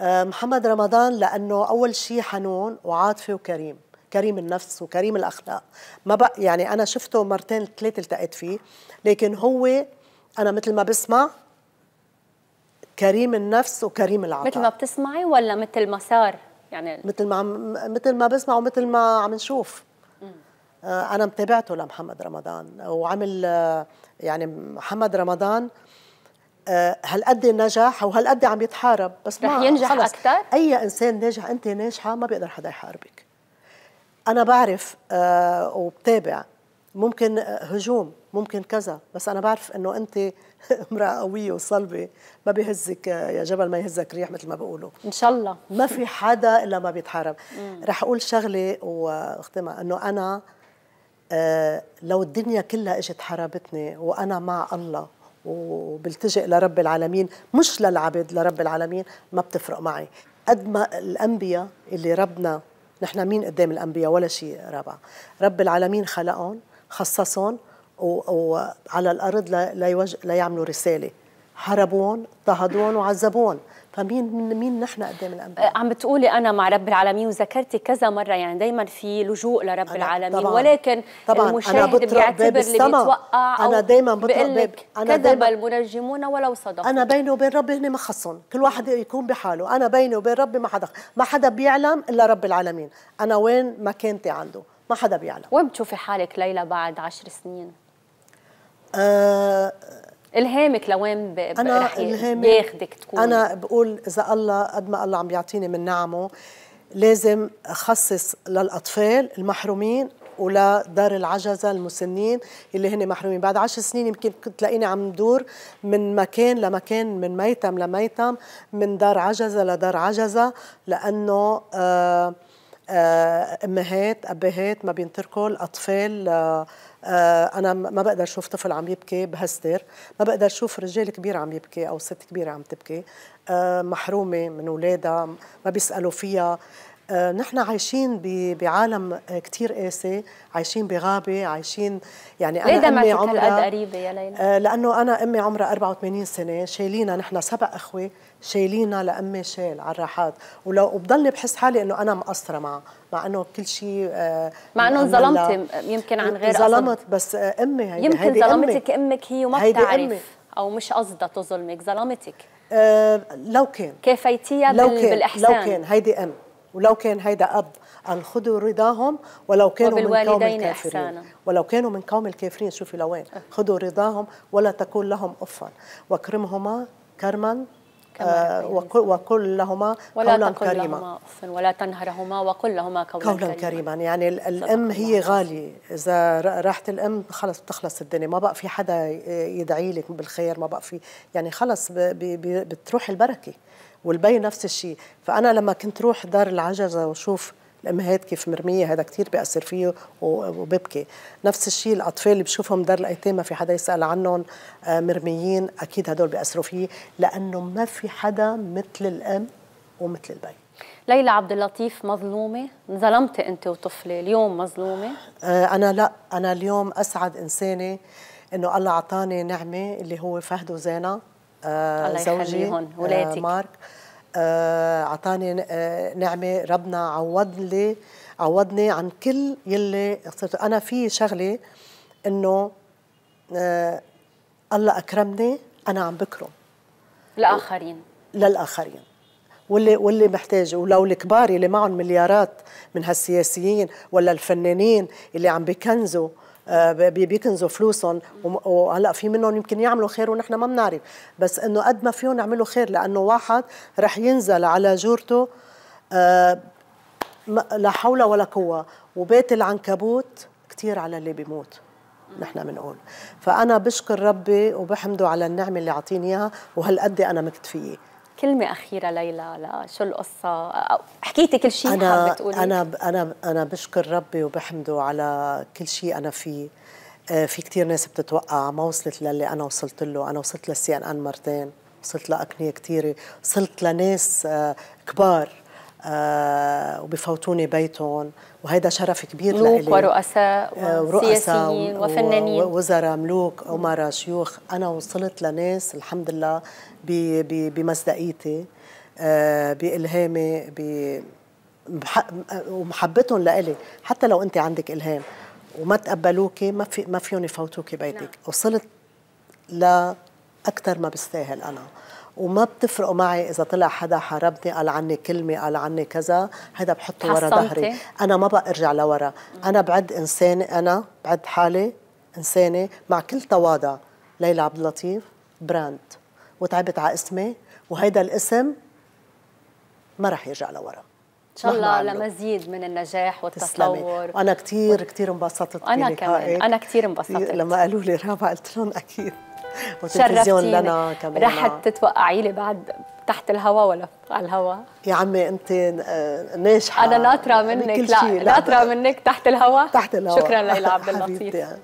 آه، محمد رمضان لانه اول شيء حنون وعاطفي وكريم كريم النفس وكريم الاخلاق ما بق يعني انا شفته مرتين ثلاثه التقيت فيه لكن هو انا مثل ما بسمع كريم النفس وكريم العطاء مثل ما بتسمعي ولا مثل ما صار يعني مثل ما عم مثل ما بسمع ومثل ما عم نشوف آه، انا متابعته لمحمد رمضان وعمل آه، يعني محمد رمضان آه، هالقد نجح وهالقد عم يتحارب بس رح ما ينجح خلص. اكثر اي انسان ناجح انت ناجحه ما بيقدر حدا يحاربك انا بعرف وبتابع ممكن آه، هجوم ممكن كذا بس انا بعرف انه انت امراه قويه وصلبه ما بيهزك آه، يا جبل ما يهزك ريح مثل ما بقولوا ان شاء الله ما في حدا الا ما بيتحارب رح اقول شغله واختمها انه انا آه، لو الدنيا كلها اجت حاربتني وانا مع الله وبلتجئ لرب العالمين مش للعبد لرب العالمين ما بتفرق معي قد ما الانبياء اللي ربنا نحن مين قدام الانبياء ولا شيء رابع رب العالمين خلقهم خصصهم وعلى الارض ليعملوا رساله هربون ضهدون وعذبون فمين مين نحن قدام الانبياء أه، عم بتقولي انا مع رب العالمين وذكرتي كذا مره يعني دائما في لجوء لرب العالمين طبعاً ولكن طبعاً المشاهد أنا بيعتبر اللي بيتوقع انا دائما بطرق انا كذب المنجمون ولو صدقوا انا بيني وبين ربي هن مخصن كل واحد يكون بحاله انا بيني وبين ربي ما حدا ما حدا بيعلم الا رب العالمين انا وين مكانتي عنده ما حدا بيعلم وين بتشوفي حالك ليلى بعد عشر سنين؟ آه الهامك لوين ب... أنا رح بياخدك تكون أنا بقول إذا الله قد ما الله عم بيعطيني من نعمه لازم أخصص للأطفال المحرومين ولدار العجزة المسنين اللي هن محرومين بعد عشر سنين يمكن تلاقيني عم دور من مكان لمكان من ميتم لميتم من دار عجزة لدار عجزة لأنه آه آه، امهات ابهات ما بينتركوا الاطفال آه، آه، انا ما بقدر اشوف طفل عم يبكي بهستر ما بقدر اشوف رجال كبير عم يبكي او ست كبيره عم تبكي محرومه من اولادها ما بيسالوا فيها آه، نحن عايشين بعالم آه، كثير قاسي عايشين بغابه عايشين يعني انا ليه امي عمرها قريبه يا ليلى آه، لانه انا امي عمرها 84 سنه شايلينا نحن سبع اخوه شايلينا لامي شال على الراحات ولو وبضلني بحس حالي انه انا مقصره معها مع انه كل شيء مع انه انظلمتي يمكن عن غير ظلمت بس امي هي يمكن هيدي ظلمتك أمي. امك هي وما بتعرف او مش قصدها تظلمك ظلمتك أه لو كان كفيتيها لو كان بالاحسان لو كان هيدي ام ولو كان هيدا اب ان خذوا رضاهم ولو كانوا من قوم الكافرين إحسانا. ولو كانوا من قوم الكافرين شوفي لوين أه. خذوا رضاهم ولا تكون لهم افا واكرمهما كرما وكل آه، يعني. وكل لهما قولا كريما ولا تنهرهما وقل لهما قولا, كريما. كريما يعني الام هي غاليه اذا راحت الام خلص بتخلص الدنيا ما بقى في حدا يدعي لك بالخير ما بقى في يعني خلص بتروح البركه والبي نفس الشيء فانا لما كنت روح دار العجزه وشوف الامهات كيف مرميه هذا كثير بياثر فيه وببكي نفس الشيء الاطفال اللي بشوفهم دار الايتام ما في حدا يسال عنهم آه، مرميين اكيد هدول بياثروا فيه لانه ما في حدا مثل الام ومثل البي ليلى عبد اللطيف مظلومه انظلمتي انت وطفله اليوم مظلومه آه، انا لا انا اليوم اسعد انسانه انه الله اعطاني نعمه اللي هو فهد وزينه آه، الله زوجي آه، ولادك. مارك آه، اعطاني نعمه ربنا عوض لي عوضني عن كل يلي صرت انا في شغله انه الله اكرمني انا عم بكرم الاخرين للاخرين واللي واللي محتاج ولو الكبار اللي معهم مليارات من هالسياسيين ولا الفنانين اللي عم بكنزوا آه، بيكنزوا فلوسهم وهلا في منهم يمكن يعملوا خير ونحن ما بنعرف بس انه قد ما فيهم يعملوا خير لانه واحد رح ينزل على جورته آه، لا حول ولا قوه وبيت العنكبوت كثير على اللي بيموت نحن بنقول فانا بشكر ربي وبحمده على النعمه اللي عطيني اياها وهالقد انا مكتفيه إيه. كلمة أخيرة ليلى شو القصة حكيتي كل شيء أنا تقولي أنا أنا أنا بشكر ربي وبحمده على كل شيء أنا فيه آه، في كتير ناس بتتوقع ما وصلت للي أنا وصلت له أنا وصلت للسي أن أن مرتين وصلت لأقنية كتيرة وصلت لناس آه، كبار آه وبفوتوني بيتهم وهيدا شرف كبير لإلي ملوك ورؤساء آه، ورؤساء وسياسيين وفنانين وزراء ملوك أمراء شيوخ أنا وصلت لناس الحمد لله بمصداقيتي آه بإلهامي ومحبتهم لإلي حتى لو أنت عندك إلهام وما تقبلوكي ما في ما فيهم يفوتوكي بيتك نعم. وصلت لأكثر ما بستاهل أنا وما بتفرق معي اذا طلع حدا حاربني قال عني كلمه قال عني كذا هذا بحطه ورا ظهري انا ما بقى ارجع لورا انا بعد انسان انا بعد حالي انسانه مع كل تواضع ليلى عبد اللطيف براند وتعبت على اسمي وهيدا الاسم ما رح يرجع لورا ان شاء الله لمزيد من النجاح والتطور وانا كثير كثير انبسطت انا كمان انا كثير انبسطت لما قالوا لي رابعه قلت لهم اكيد والتلفزيون لنا كمان رح آه. تتوقعي لي بعد تحت الهوا ولا على الهوا يا عمي انت آه، ناجحه انا ناطره يعني منك لا ناطره منك تحت الهوا تحت الهوا شكرا ليلى عبد اللطيف آه.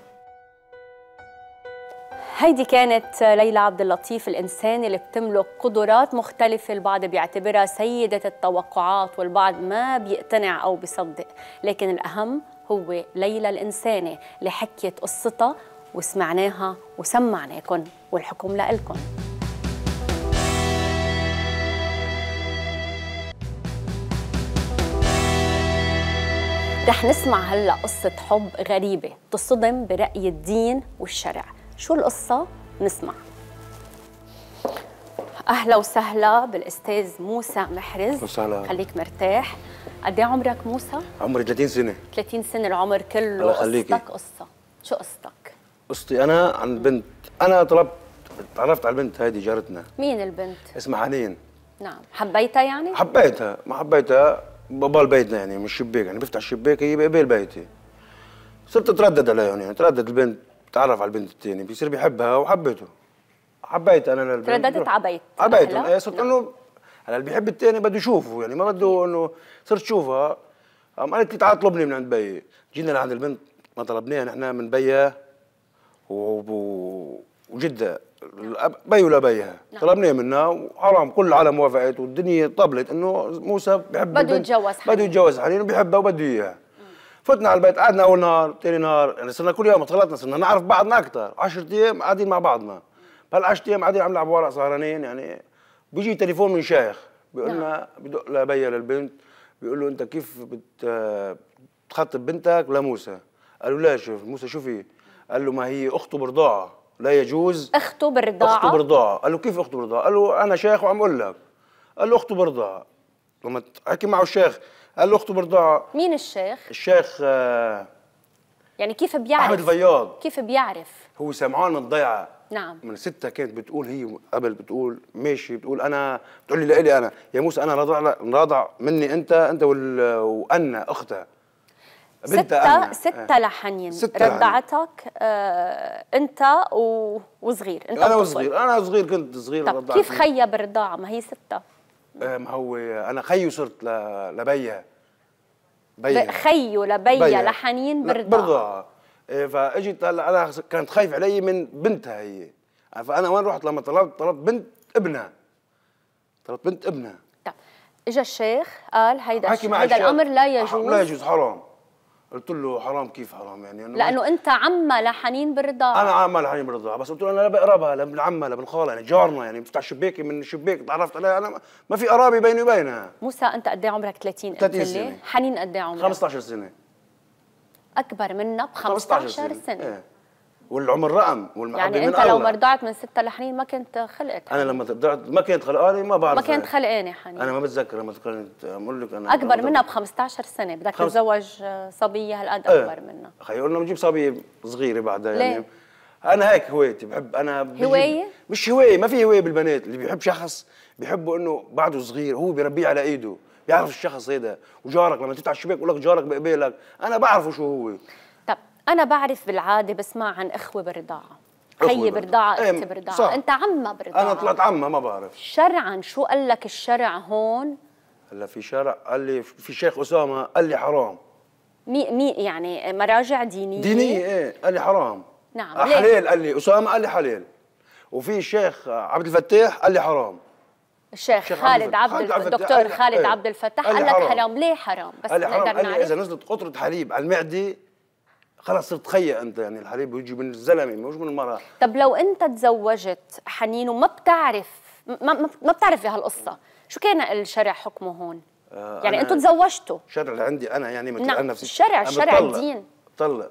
هيدي كانت ليلى عبد اللطيف الإنسان اللي بتملك قدرات مختلفة البعض بيعتبرها سيدة التوقعات والبعض ما بيقتنع أو بيصدق لكن الأهم هو ليلى الإنسانة اللي حكيت قصتها وسمعناها وسمعناكم والحكم لإلكم رح نسمع هلا قصة حب غريبة تصدم برأي الدين والشرع، شو القصة؟ نسمع. أهلا وسهلا بالأستاذ موسى محرز وسهلا خليك مرتاح، قد إيه عمرك موسى؟ عمري 30 سنة 30 سنة العمر كله الله يخليكي قصتك قصة، شو قصتك؟ قصتي انا عن بنت انا طلبت تعرفت على البنت هذه جارتنا مين البنت؟ اسمها حنين نعم حبيتها يعني؟ حبيتها ما حبيتها ببال بيتنا يعني من الشباك يعني بفتح الشباك هي بقبال بيتي صرت اتردد عليهم يعني تردد البنت تعرف على البنت الثانية بيصير بيحبها وحبيته حبيت انا للبنت ترددت عبيت عبيت يعني ايه صرت نعم. انه هلا اللي بيحب الثاني بده يشوفه يعني ما بده انه صرت شوفها قالت لي تعال اطلبني من عند بيي جينا لعند البنت ما طلبناها نحن من بيها وجده بي ولا بيها نعم. طلبنا منها وحرام كل العالم وافقت والدنيا طبلت انه موسى بحب بده يتجوز حنين بده يتجوز حنين وبيحبها وبده اياها فتنا على البيت قعدنا اول نهار ثاني نهار يعني صرنا كل يوم طلعتنا صرنا نعرف بعضنا اكثر 10 ايام قاعدين مع بعضنا بهال10 ايام قاعدين عم نلعب ورق سهرانين يعني بيجي تليفون من شيخ بيقول لنا نعم. بدق لبيا للبنت بيقول له انت كيف بتخطب بنتك لموسى قالوا لا شوف موسى شو فيه قال له ما هي اخته برضاعه لا يجوز اخته برضاعه اخته برضاعه قال له كيف اخته برضاعه قال له انا شيخ وعم اقول لك قال له اخته برضاعه لما حكي معه الشيخ قال له اخته برضاعه مين الشيخ الشيخ آه، يعني كيف بيعرف احمد الفياض كيف بيعرف هو سمعان من الضيعه نعم من ستة كانت بتقول هي قبل بتقول ماشي بتقول انا بتقول لي لإلي انا يا موسى انا راضع راضع مني انت انت وال... وانا اختها ستة ستة آه. لحنين ستة رضعتك آه انت و... وصغير انت انا وصغير انا صغير كنت صغير طب كيف خيا بالرضاعه ما هي ستة آه ما هو انا خيو صرت ل... لبيا بيا خيو لبيا لحنين بالرضاعه آه فاجت هلا انا كانت خايف علي من بنتها هي آه، فانا وين رحت لما طلبت طلبت بنت ابنها طلبت بنت ابنها طب اجى الشيخ قال هيدا هيدا الامر لا يجوز آه، لا يجوز حرام قلت له حرام كيف حرام يعني أنه لانه انت عمها لحنين بالرضاعه انا عمها لحنين بالرضاعه بس قلت له انا لا بقربها لا ابن عمها لا ابن خالها يعني جارنا يعني بفتح شباكي من الشباك تعرفت عليها انا ما في قرابه بيني وبينها موسى انت قد ايه عمرك 30 30 سنه حنين قد ايه عمرك 15 سنه اكبر منا ب 15 سنه, سنة. إيه. والعمر رقم والمحبه يعني انت لو ما رضعت من سته لحنين ما كنت خلقت حنين. انا لما رضعت ما كنت خلقاني ما بعرف ما كنت خلقانه حنين انا ما بتذكر لما كنت اقول لك انا اكبر منها ب 15 سنه بدك خمس... تتزوج آه، صبيه هالقد إيه. اكبر ايه. منها خي قلنا بنجيب صبيه صغيره بعدها يعني ليه؟ انا هيك هوايتي بحب انا هوايه؟ مش هوايه ما في هوايه بالبنات اللي بيحب شخص بيحبه انه بعده صغير هو بيربيه على ايده بيعرف الشخص هيدا وجارك لما تفتح الشباك بقول لك جارك بقبالك انا بعرفه شو هو انا بعرف بالعاده بسمع عن اخوه بالرضاعه هي برضاعة إيه، انت برضاعة انت عمه برضاعة انا طلعت عمه ما بعرف شرعا شو قال لك الشرع هون هلا في شرع قال لي في شيخ اسامه قال لي حرام مي مي يعني مراجع دينيه دينيه ايه قال لي حرام نعم آه، حلال قال لي اسامه قال لي حلال وفي الشيخ عبد الفتاح قال لي حرام الشيخ خالد عبد, عبد الدكتور خالد عبد الفتاح إيه، إيه. قال لك حرام ليه حرام بس قال لي حرام قال لي اذا نزلت قطره حليب على المعده خلاص صرت خيا انت يعني الحليب بيجي من الزلمه مش من المراه طب لو انت تزوجت حنين وما بتعرف ما, ما بتعرف بهالقصه شو كان الشرع حكمه هون آه، يعني انتم تزوجتوا الشرع اللي عندي انا يعني مثل نعم. انا نفسي الشرع الشرع الدين طلق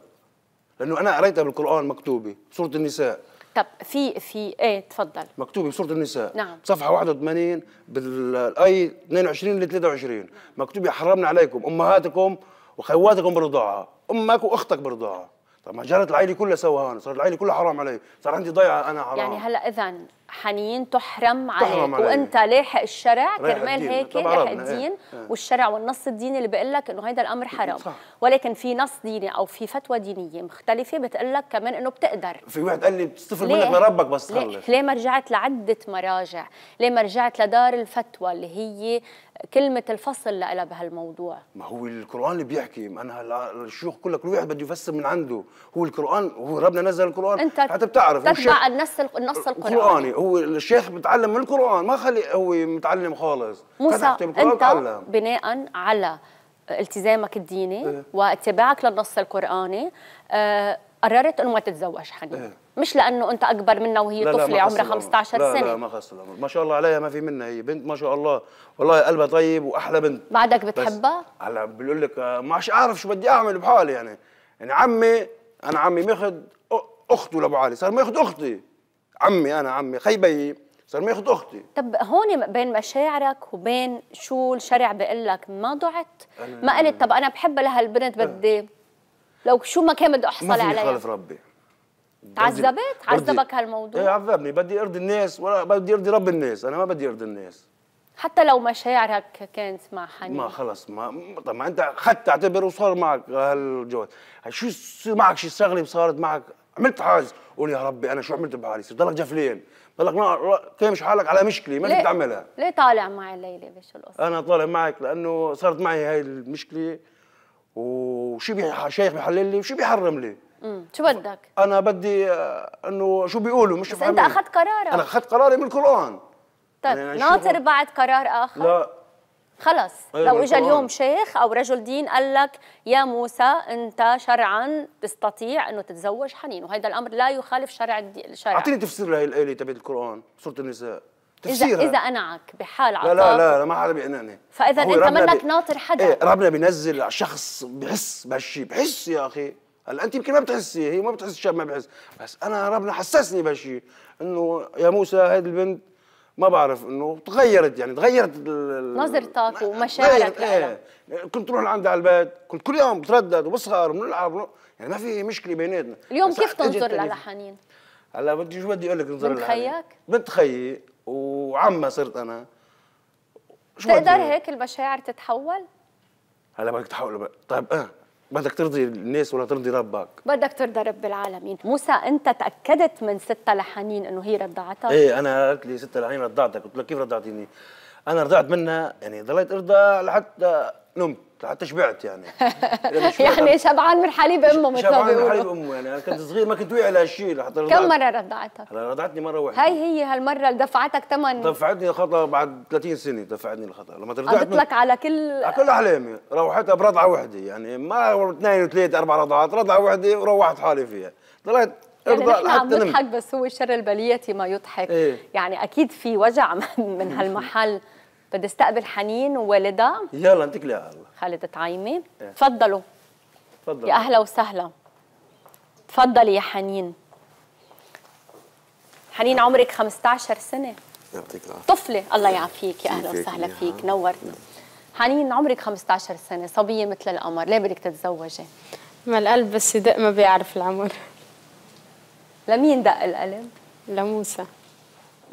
لانه انا قريتها بالقران مكتوبه سوره النساء طب في في ايه تفضل مكتوبه بسوره النساء نعم صفحه 81 بالاي 22 ل 23 مكتوبه حرمنا عليكم امهاتكم وخواتكم برضاعه امك واختك برضاها طب ما جرت العائله كلها سوا هون صار العائله كلها حرام علي صار عندي ضيعه انا حرام يعني هلا اذا حنين تحرم عليك تحرم عليك وانت لاحق الشرع كرمال هيك لاحق الدين ايه. ايه. والشرع والنص الديني اللي بيقول لك انه هيدا الامر ايه، حرام صح. ولكن في نص ديني او في فتوى دينيه مختلفه بتقول لك كمان انه بتقدر في واحد قال لي بتستفر منك من ربك بس تخلص ليه؟, ليه ما رجعت لعده مراجع ليه ما رجعت لدار الفتوى اللي هي كلمة الفصل لها بهالموضوع ما هو القرآن اللي بيحكي أنا الشيوخ كلها كل واحد بده يفسر من عنده هو القرآن هو ربنا نزل القرآن أنت حتى بتعرف تتبع النص النص القرآني هو الشيخ بتعلم من القران ما خلي هو متعلم خالص موسى انت بناء على التزامك الديني إيه؟ واتباعك للنص القراني آه، قررت انه ما تتزوج حنين إيه؟ مش لانه انت اكبر منها وهي لا طفله عمرها 15 لا سنه لا لا ما خص الامر ما شاء الله عليها ما في منها هي بنت ما شاء الله والله قلبها طيب واحلى بنت بعدك بتحبها هلا بقول لك آه، ما اعرف شو بدي اعمل بحالي يعني يعني عمي انا عمي ماخذ اخته لابو علي صار ماخذ اختي عمي انا عمي خي بيي صار ما ياخذ اختي طب هون بين مشاعرك وبين شو الشرع بيقول لك ما ضعت ما قلت طب انا بحب لهالبنت أه. بدي لو شو ما كان بدي احصل عليها ما في خالف ربي تعذبت؟ عذبك هالموضوع؟ ايه عذبني بدي ارضي الناس ولا بدي ارضي رب الناس انا ما بدي ارضي الناس حتى لو مشاعرك كانت مع حنين ما خلص ما طب ما انت اخذت اعتبر وصار معك هالجواز شو معك شي شغله صارت معك عملت حاجز قول يا ربي انا شو عملت بحالي صرت ضلك جفلين ضلك كامش حالك على مشكله ما بدك تعملها ليه طالع معي الليله بشو القصه انا طالع معك لانه صارت معي هاي المشكله وشو شيخ بيحلل لي وشو بيحرم لي امم شو بدك انا بدي آه، انه شو بيقولوا مش بس انت اخذت قرارك انا اخذت قراري من القران طيب يعني ناطر بعد قرار اخر لا خلص أيوة، لو اجى اليوم شيخ او رجل دين قال لك يا موسى انت شرعا تستطيع انه تتزوج حنين وهذا الامر لا يخالف شرع الشرع اعطيني تفسير لهي الايه تبعت القران سوره النساء تفسيرها اذا اذا انعك بحال عطاء لا لا لا, لا ما حدا بيقنعني فاذا انت منك بي... ناطر حدا ايه ربنا بينزل شخص بحس بهالشيء بحس يا اخي هلا انت يمكن ما بتحسي هي ما بتحس الشاب ما بحس بس انا ربنا حسسني بهالشيء انه يا موسى هذه البنت ما بعرف انه تغيرت يعني تغيرت نظرتك ومشاعرك ايه كنت اروح لعندها على البيت كنت كل يوم بتردد وبسهر وبنلعب يعني ما في مشكله بيناتنا اليوم كيف تنظر لها لحنين؟ هلا بدي شو بدي اقول لك انظر بنت خيك؟ بنت خيي وعمها صرت انا شو تقدر هيك المشاعر تتحول؟ هلا بدك تحول بقى. طيب اه بدك ترضي الناس ولا ترضي ربك بدك ترضى رب العالمين موسى انت تاكدت من ستة لحنين انه هي رضعتك ايه انا قالت لي ستة لحنين رضعتك قلت لها كيف رضعتيني انا رضعت منها يعني ضليت ارضى لحتى نمت حتى شبعت يعني يعني شبعان من حليب امه مثل ما بيقولوا شبعان من حليب امه يعني انا كنت صغير ما كنت واعي لهالشيء لحتى رضعت كم مره رضعتك؟ رضعتني مره واحده هاي هي هالمره اللي دفعتك ثمن دفعتني الخطا بعد 30 سنه دفعتني الخطا لما رضعت قضت لك على كل على كل احلامي روحت برضعه وحده يعني ما اثنين وثلاث اربع رضعات رضعه وحده وروحت حالي فيها طلعت يعني نحن عم نضحك بس هو الشر البلية ما يضحك إيه؟ يعني أكيد في وجع من هالمحل بدي استقبل حنين ووالدها يلا انتقلي على الله خالد تعيمي اه. تفضلوا تفضلوا يا اهلا وسهلا تفضلي يا حنين حنين عمرك 15 سنه يعطيك العافيه طفله الله يعافيك يا اهلا وسهلا فيك نورتنا حنين عمرك 15 سنه صبيه مثل القمر ليه بدك تتزوجي ما القلب بس يدق ما بيعرف العمر لمين دق القلب لموسى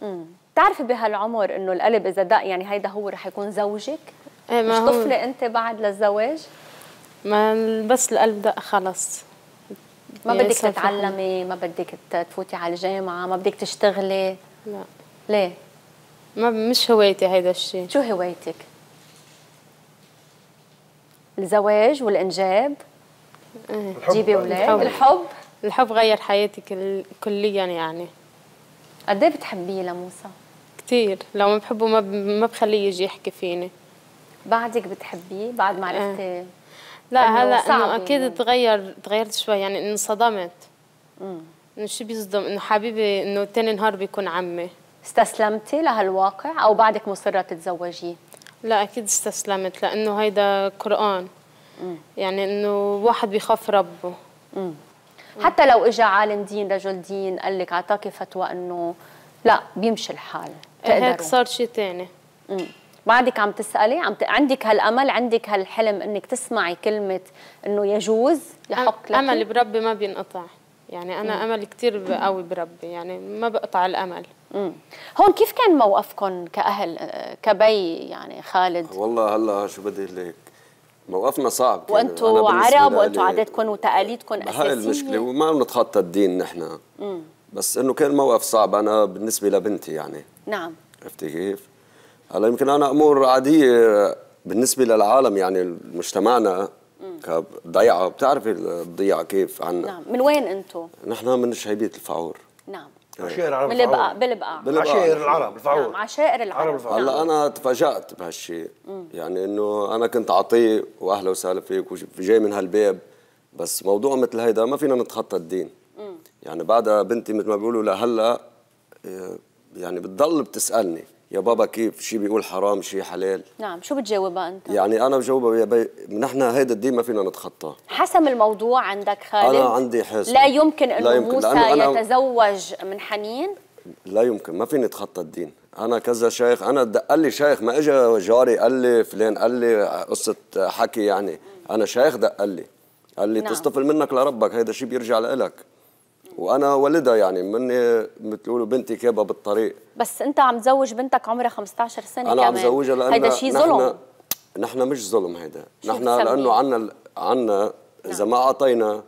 امم بتعرفي بهالعمر انه القلب اذا دق يعني هيدا هو رح يكون زوجك ايه ما مش طفله انت بعد للزواج ما بس القلب دق خلص ما بدك تتعلمي ما بدك تفوتي على الجامعه ما بدك تشتغلي لا ليه ما مش هوايتي هيدا الشيء شو هوايتك الزواج والانجاب ايه. تجيبي اولاد الحب الحب غير حياتي كل... كليا يعني قد ايه بتحبيه لموسى؟ كثير لو ما بحبه ما ما بخليه يجي يحكي فيني بعدك بتحبيه بعد ما عرفتي آه. لا هلا انه اكيد يعني. تغير تغيرت شوي يعني انصدمت انه شو بيصدم انه حبيبي انه ثاني نهار بيكون عمي استسلمتي لهالواقع او بعدك مصره تتزوجيه؟ لا اكيد استسلمت لانه هيدا قران يعني انه واحد بيخاف ربه مم. حتى لو اجى عالم دين رجل دين قال لك اعطاكي فتوى انه لا بيمشي الحال تقدر هيك صار شيء ثاني بعدك عم تسالي عم ت... عندك هالامل عندك هالحلم انك تسمعي كلمه انه يجوز يحق لك امل بربي ما بينقطع يعني انا مم. امل كثير قوي بربي يعني ما بقطع الامل مم. هون كيف كان موقفكم كاهل كبي يعني خالد والله هلا شو بدي لك موقفنا صعب وانتم عرب وانتم عاداتكم وتقاليدكم اساسيه هاي المشكله وما بنتخطى الدين نحن بس انه كان موقف صعب انا بالنسبه لبنتي يعني نعم عرفتي كيف؟ هلا يمكن انا امور عاديه بالنسبه للعالم يعني مجتمعنا كضيعه بتعرفي الضيعه كيف عنا نعم من وين انتم؟ نحن من شهيبيه الفعور نعم إيه. عشائر العرب بالبقاع بالبقاع عشائر العرب الفعور نعم عشائر العرب الفعور هلا نعم. انا تفاجات بهالشيء يعني انه انا كنت عطيه واهلا وسهلا فيك وجاي من هالباب بس موضوع مثل هيدا ما فينا نتخطى الدين مم. يعني بعدها بنتي مثل ما بيقولوا لهلا إيه، يعني بتضل بتسالني يا بابا كيف شي بيقول حرام شي حلال نعم شو بتجاوبها انت يعني انا بجاوبها يا بي نحن هيدا الدين ما فينا نتخطاه حسم الموضوع عندك خالد انا عندي حس لا يمكن انه لا يمكن. موسى أنا يتزوج من حنين لا يمكن ما فيني اتخطى الدين انا كذا شيخ انا دق لي شيخ ما اجى جاري قال لي فلان قال لي قصه حكي يعني انا شيخ دق لي قال لي نعم. تصطفل منك لربك هيدا شيء بيرجع لك وانا ولدها يعني مني بتقولوا بنتي كابه بالطريق بس انت عم تزوج بنتك عمرها 15 سنه انا كمان. عم زوجها لانه هيدا شيء ظلم نحن مش ظلم هيدا نحن لانه عنا عنا نعم. اذا ما اعطينا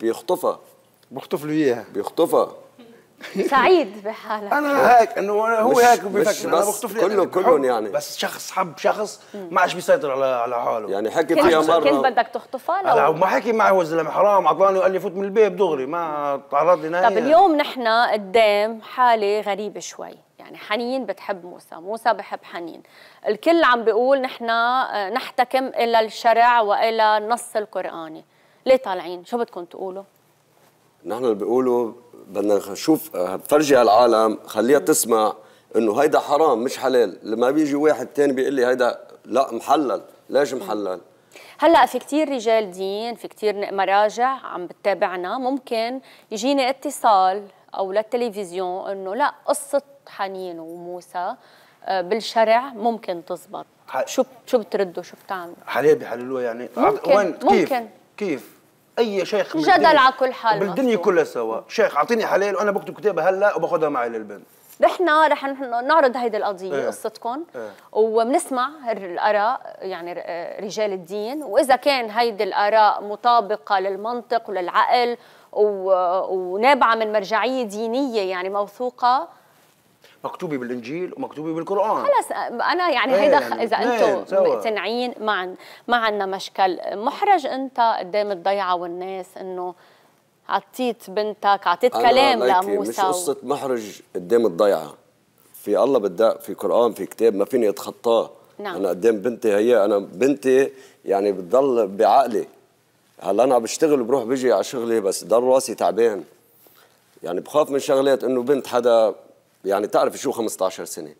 بيخطفها بيخطف له اياها بيخطفها سعيد بحالك انا هيك انه هو هيك بفكر انا بخطف كله يعني، كلهم يعني بس شخص حب شخص ما عادش بيسيطر على على حاله يعني حكيت فيها مره كنت بدك تخطفها لو لا ما حكي معي هو الزلمه حرام اعطاني وقال لي فوت من البيت دغري ما تعرض لي نهائيا طب اليوم نحن قدام حاله غريبه شوي يعني حنين بتحب موسى موسى بحب حنين الكل عم بيقول نحن آه، نحتكم الى الشرع والى النص القراني ليه طالعين شو بدكم تقولوا نحن اللي بيقولوا بدنا نشوف آه، فرجي العالم خليها تسمع انه هيدا حرام مش حلال لما بيجي واحد تاني بيقول لي هيدا لا محلل ليش محلل هلا في كثير رجال دين في كثير مراجع عم بتتابعنا ممكن يجيني اتصال او للتلفزيون انه لا قصه حنين وموسى آه، بالشرع ممكن تزبط شو شو بتردوا شو بتعملوا حلال بيحللوها يعني ممكن وين كيف ممكن كيف اي شيخ جدل على كل حال بالدنيا كلها سوا شيخ اعطيني حلال وانا بكتب كتابه هلا وباخذها معي للبنت رحنا رح نعرض هيدي القضيه ايه. قصتكم ايه. وبنسمع الاراء يعني رجال الدين واذا كان هيدي الاراء مطابقه للمنطق وللعقل ونابعه من مرجعيه دينيه يعني موثوقه مكتوبه بالانجيل ومكتوبه بالقران خلص انا يعني هيدا ايه، يعني اذا انتم ايه، مقتنعين ما ما عندنا مشكل محرج انت قدام الضيعه والناس انه عطيت بنتك عطيت كلام لموسى مش قصه محرج قدام الضيعه في الله بدأ في قران في كتاب ما فيني اتخطاه نعم. انا قدام بنتي هي انا بنتي يعني بتضل بعقلي هلا انا عم بشتغل بروح بجي على شغلي بس ضل راسي تعبان يعني بخاف من شغلات انه بنت حدا يعني تعرف شو 15 سنه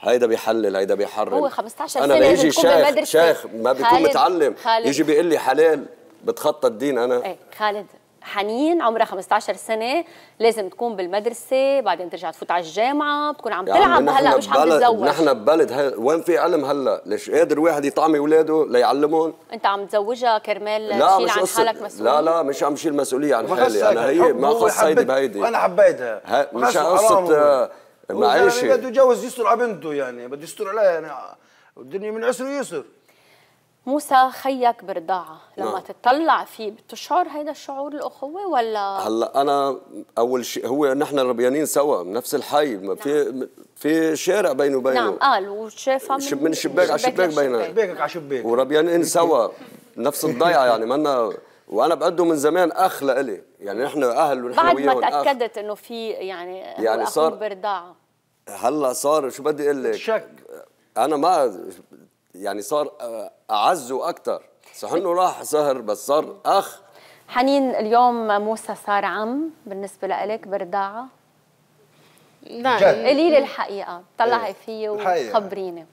هيدا بيحلل هيدا بيحرم هو 15 سنه انا بيجي شيخ شيخ ما بيكون متعلم خالد. يجي بيقول لي حلال بتخطى الدين انا ايه خالد حنين عمرها 15 سنه لازم تكون بالمدرسه بعدين ترجع تفوت على الجامعه بتكون عم يعني تلعب هلا مش عم تتزوج نحن ببلد وين في علم هلا ليش قادر واحد يطعمي اولاده ليعلمهم انت عم تزوجها كرمال تشيل عن حالك مسؤوليه لا لا مش عم شيل مسؤوليه عن حالي انا هي ما خص هيدي بهيدي انا حبيتها مش قصه معلش يعني بده يتجوز يستر على بنته يعني بده يستر عليها يعني الدنيا من عسر ويسر موسى خيك برضاعة لما نعم. تتطلع فيه بتشعر هيدا الشعور الأخوة ولا هلا أنا أول شيء هو نحن ربيانين سوا بنفس الحي نعم. في في شارع بيني وبينه نعم قال وشافها من, من شباك على شباك بينه شباكك على شباك وربيانين سوا نفس الضيعة يعني منا وانا بعده من زمان اخ لإلي يعني نحن اهل ونحن بعد ما تاكدت انه في يعني يعني صار برضاعه هلا صار شو بدي اقول لك شك انا ما يعني صار اعزه اكثر صح انه راح سهر بس صار اخ حنين اليوم موسى صار عم بالنسبه لك برضاعه لا يعني قولي لي الحقيقه طلعي إيه. فيه وخبريني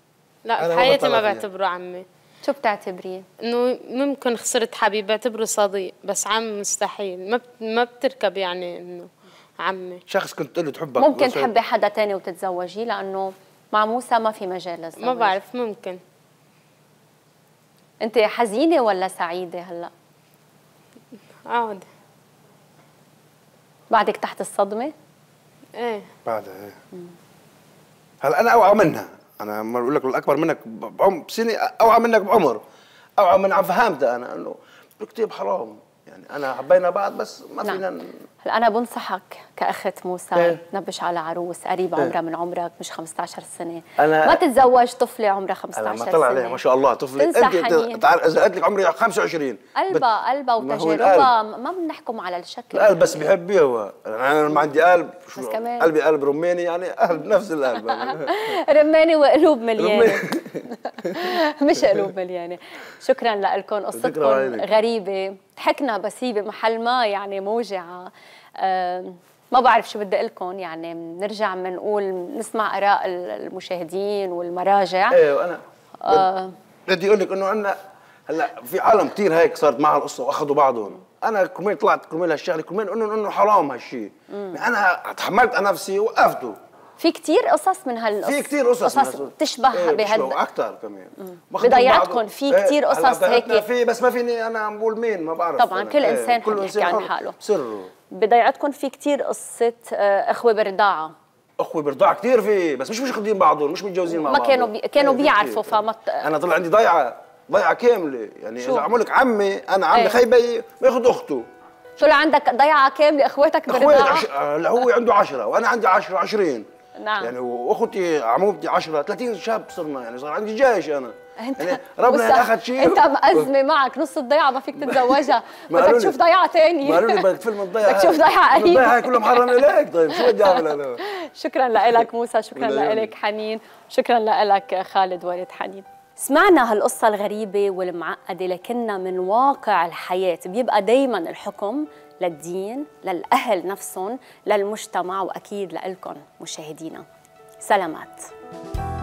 لا بحياتي ما بعتبره عمي شو بتعتبريه؟ انه ممكن خسرت حبيب بعتبره صديق بس عم مستحيل ما ما بتركب يعني انه عمي شخص كنت تقول له تحبك ممكن تحبي حدا تاني وتتزوجي لانه مع موسى ما في مجال للزواج ما بعرف ممكن انت حزينه ولا سعيده هلا عادي بعدك تحت الصدمه ايه بعدها ايه هلا انا اوعى منها انا ما بقول لك الاكبر منك بعمر بسنه اوعى منك بعمر اوعى من عم فهمتها انا انه كتير حرام يعني انا حبينا بعض بس ما نعم. فينا هلا انا بنصحك كاخت موسى إيه؟ تنبش على عروس قريب إيه. عمرها من عمرك مش 15 سنه أنا ما تتزوج طفله عمرها 15 سنه ما طلع عليها ما شاء الله طفله انت تعال اذا قلت لك عمري 25 قلبها بت... قلبها وتجربة ما بنحكم على الشكل القلب بس بحبي هو انا ما عندي قلب شو بس كمان قلبي قلب رماني يعني قلب نفس القلب رماني وقلوب مليانه مش قلوب مليانه شكرا لكم قصتكم غريبه ضحكنا هي بمحل ما يعني موجعه ما بعرف شو بدي اقول لكم يعني بنرجع بنقول نسمع اراء المشاهدين والمراجع ايه وانا آه بدي اقول لك انه عندنا هلا في عالم كثير هيك صارت معها القصه واخذوا بعضهم انا كمان طلعت كرمال هالشغله كرمال انه انه حرام هالشيء يعني انا تحملت على نفسي وقفته في كثير قصص من هالقصص في كثير قصص قصص بتشبه ايه بهال اكثر كمان بضيعتكم في إيه، كثير قصص هيك في بس ما فيني انا عم بقول مين ما بعرف طبعا أنا. كل إيه، انسان كل انسان عن حاله سره بضيعتكم في كثير قصه آه، اخوه برضاعه اخوه برضاعه كثير في بس مش مش خدين بعضهم مش متجوزين مع بعضهم ما كانوا بي... كانوا إيه، بيعرفوا فما انا طلع عندي ضيعه ضيعه كامله يعني شو؟ اذا لك عمي انا عمي ايه؟ خيبي باخذ اخته شو عندك ضيعه كامله اخواتك برضاعه اخواتك عش... هو عنده 10 وانا عندي 10 20 نعم يعني واختي عمومتي 10 30 شاب صرنا يعني صار عندي جيش انا انت يعني ربنا يعني اخذ شيء انت مأزمة معك نص الضيعة ما فيك تتزوجها بدك تشوف ضيعة ثانية ما قالوا لي بدك تفل من الضيعة بدك تشوف ضيعة قريبة الضيعة كلها محرمة لك طيب شو بدي اعمل انا شكرا لك موسى شكرا لك حنين شكرا لك خالد والد حنين سمعنا هالقصة الغريبة والمعقدة لكنها من واقع الحياة بيبقى دايما الحكم للدين للأهل نفسهم للمجتمع وأكيد لكم مشاهدينا سلامات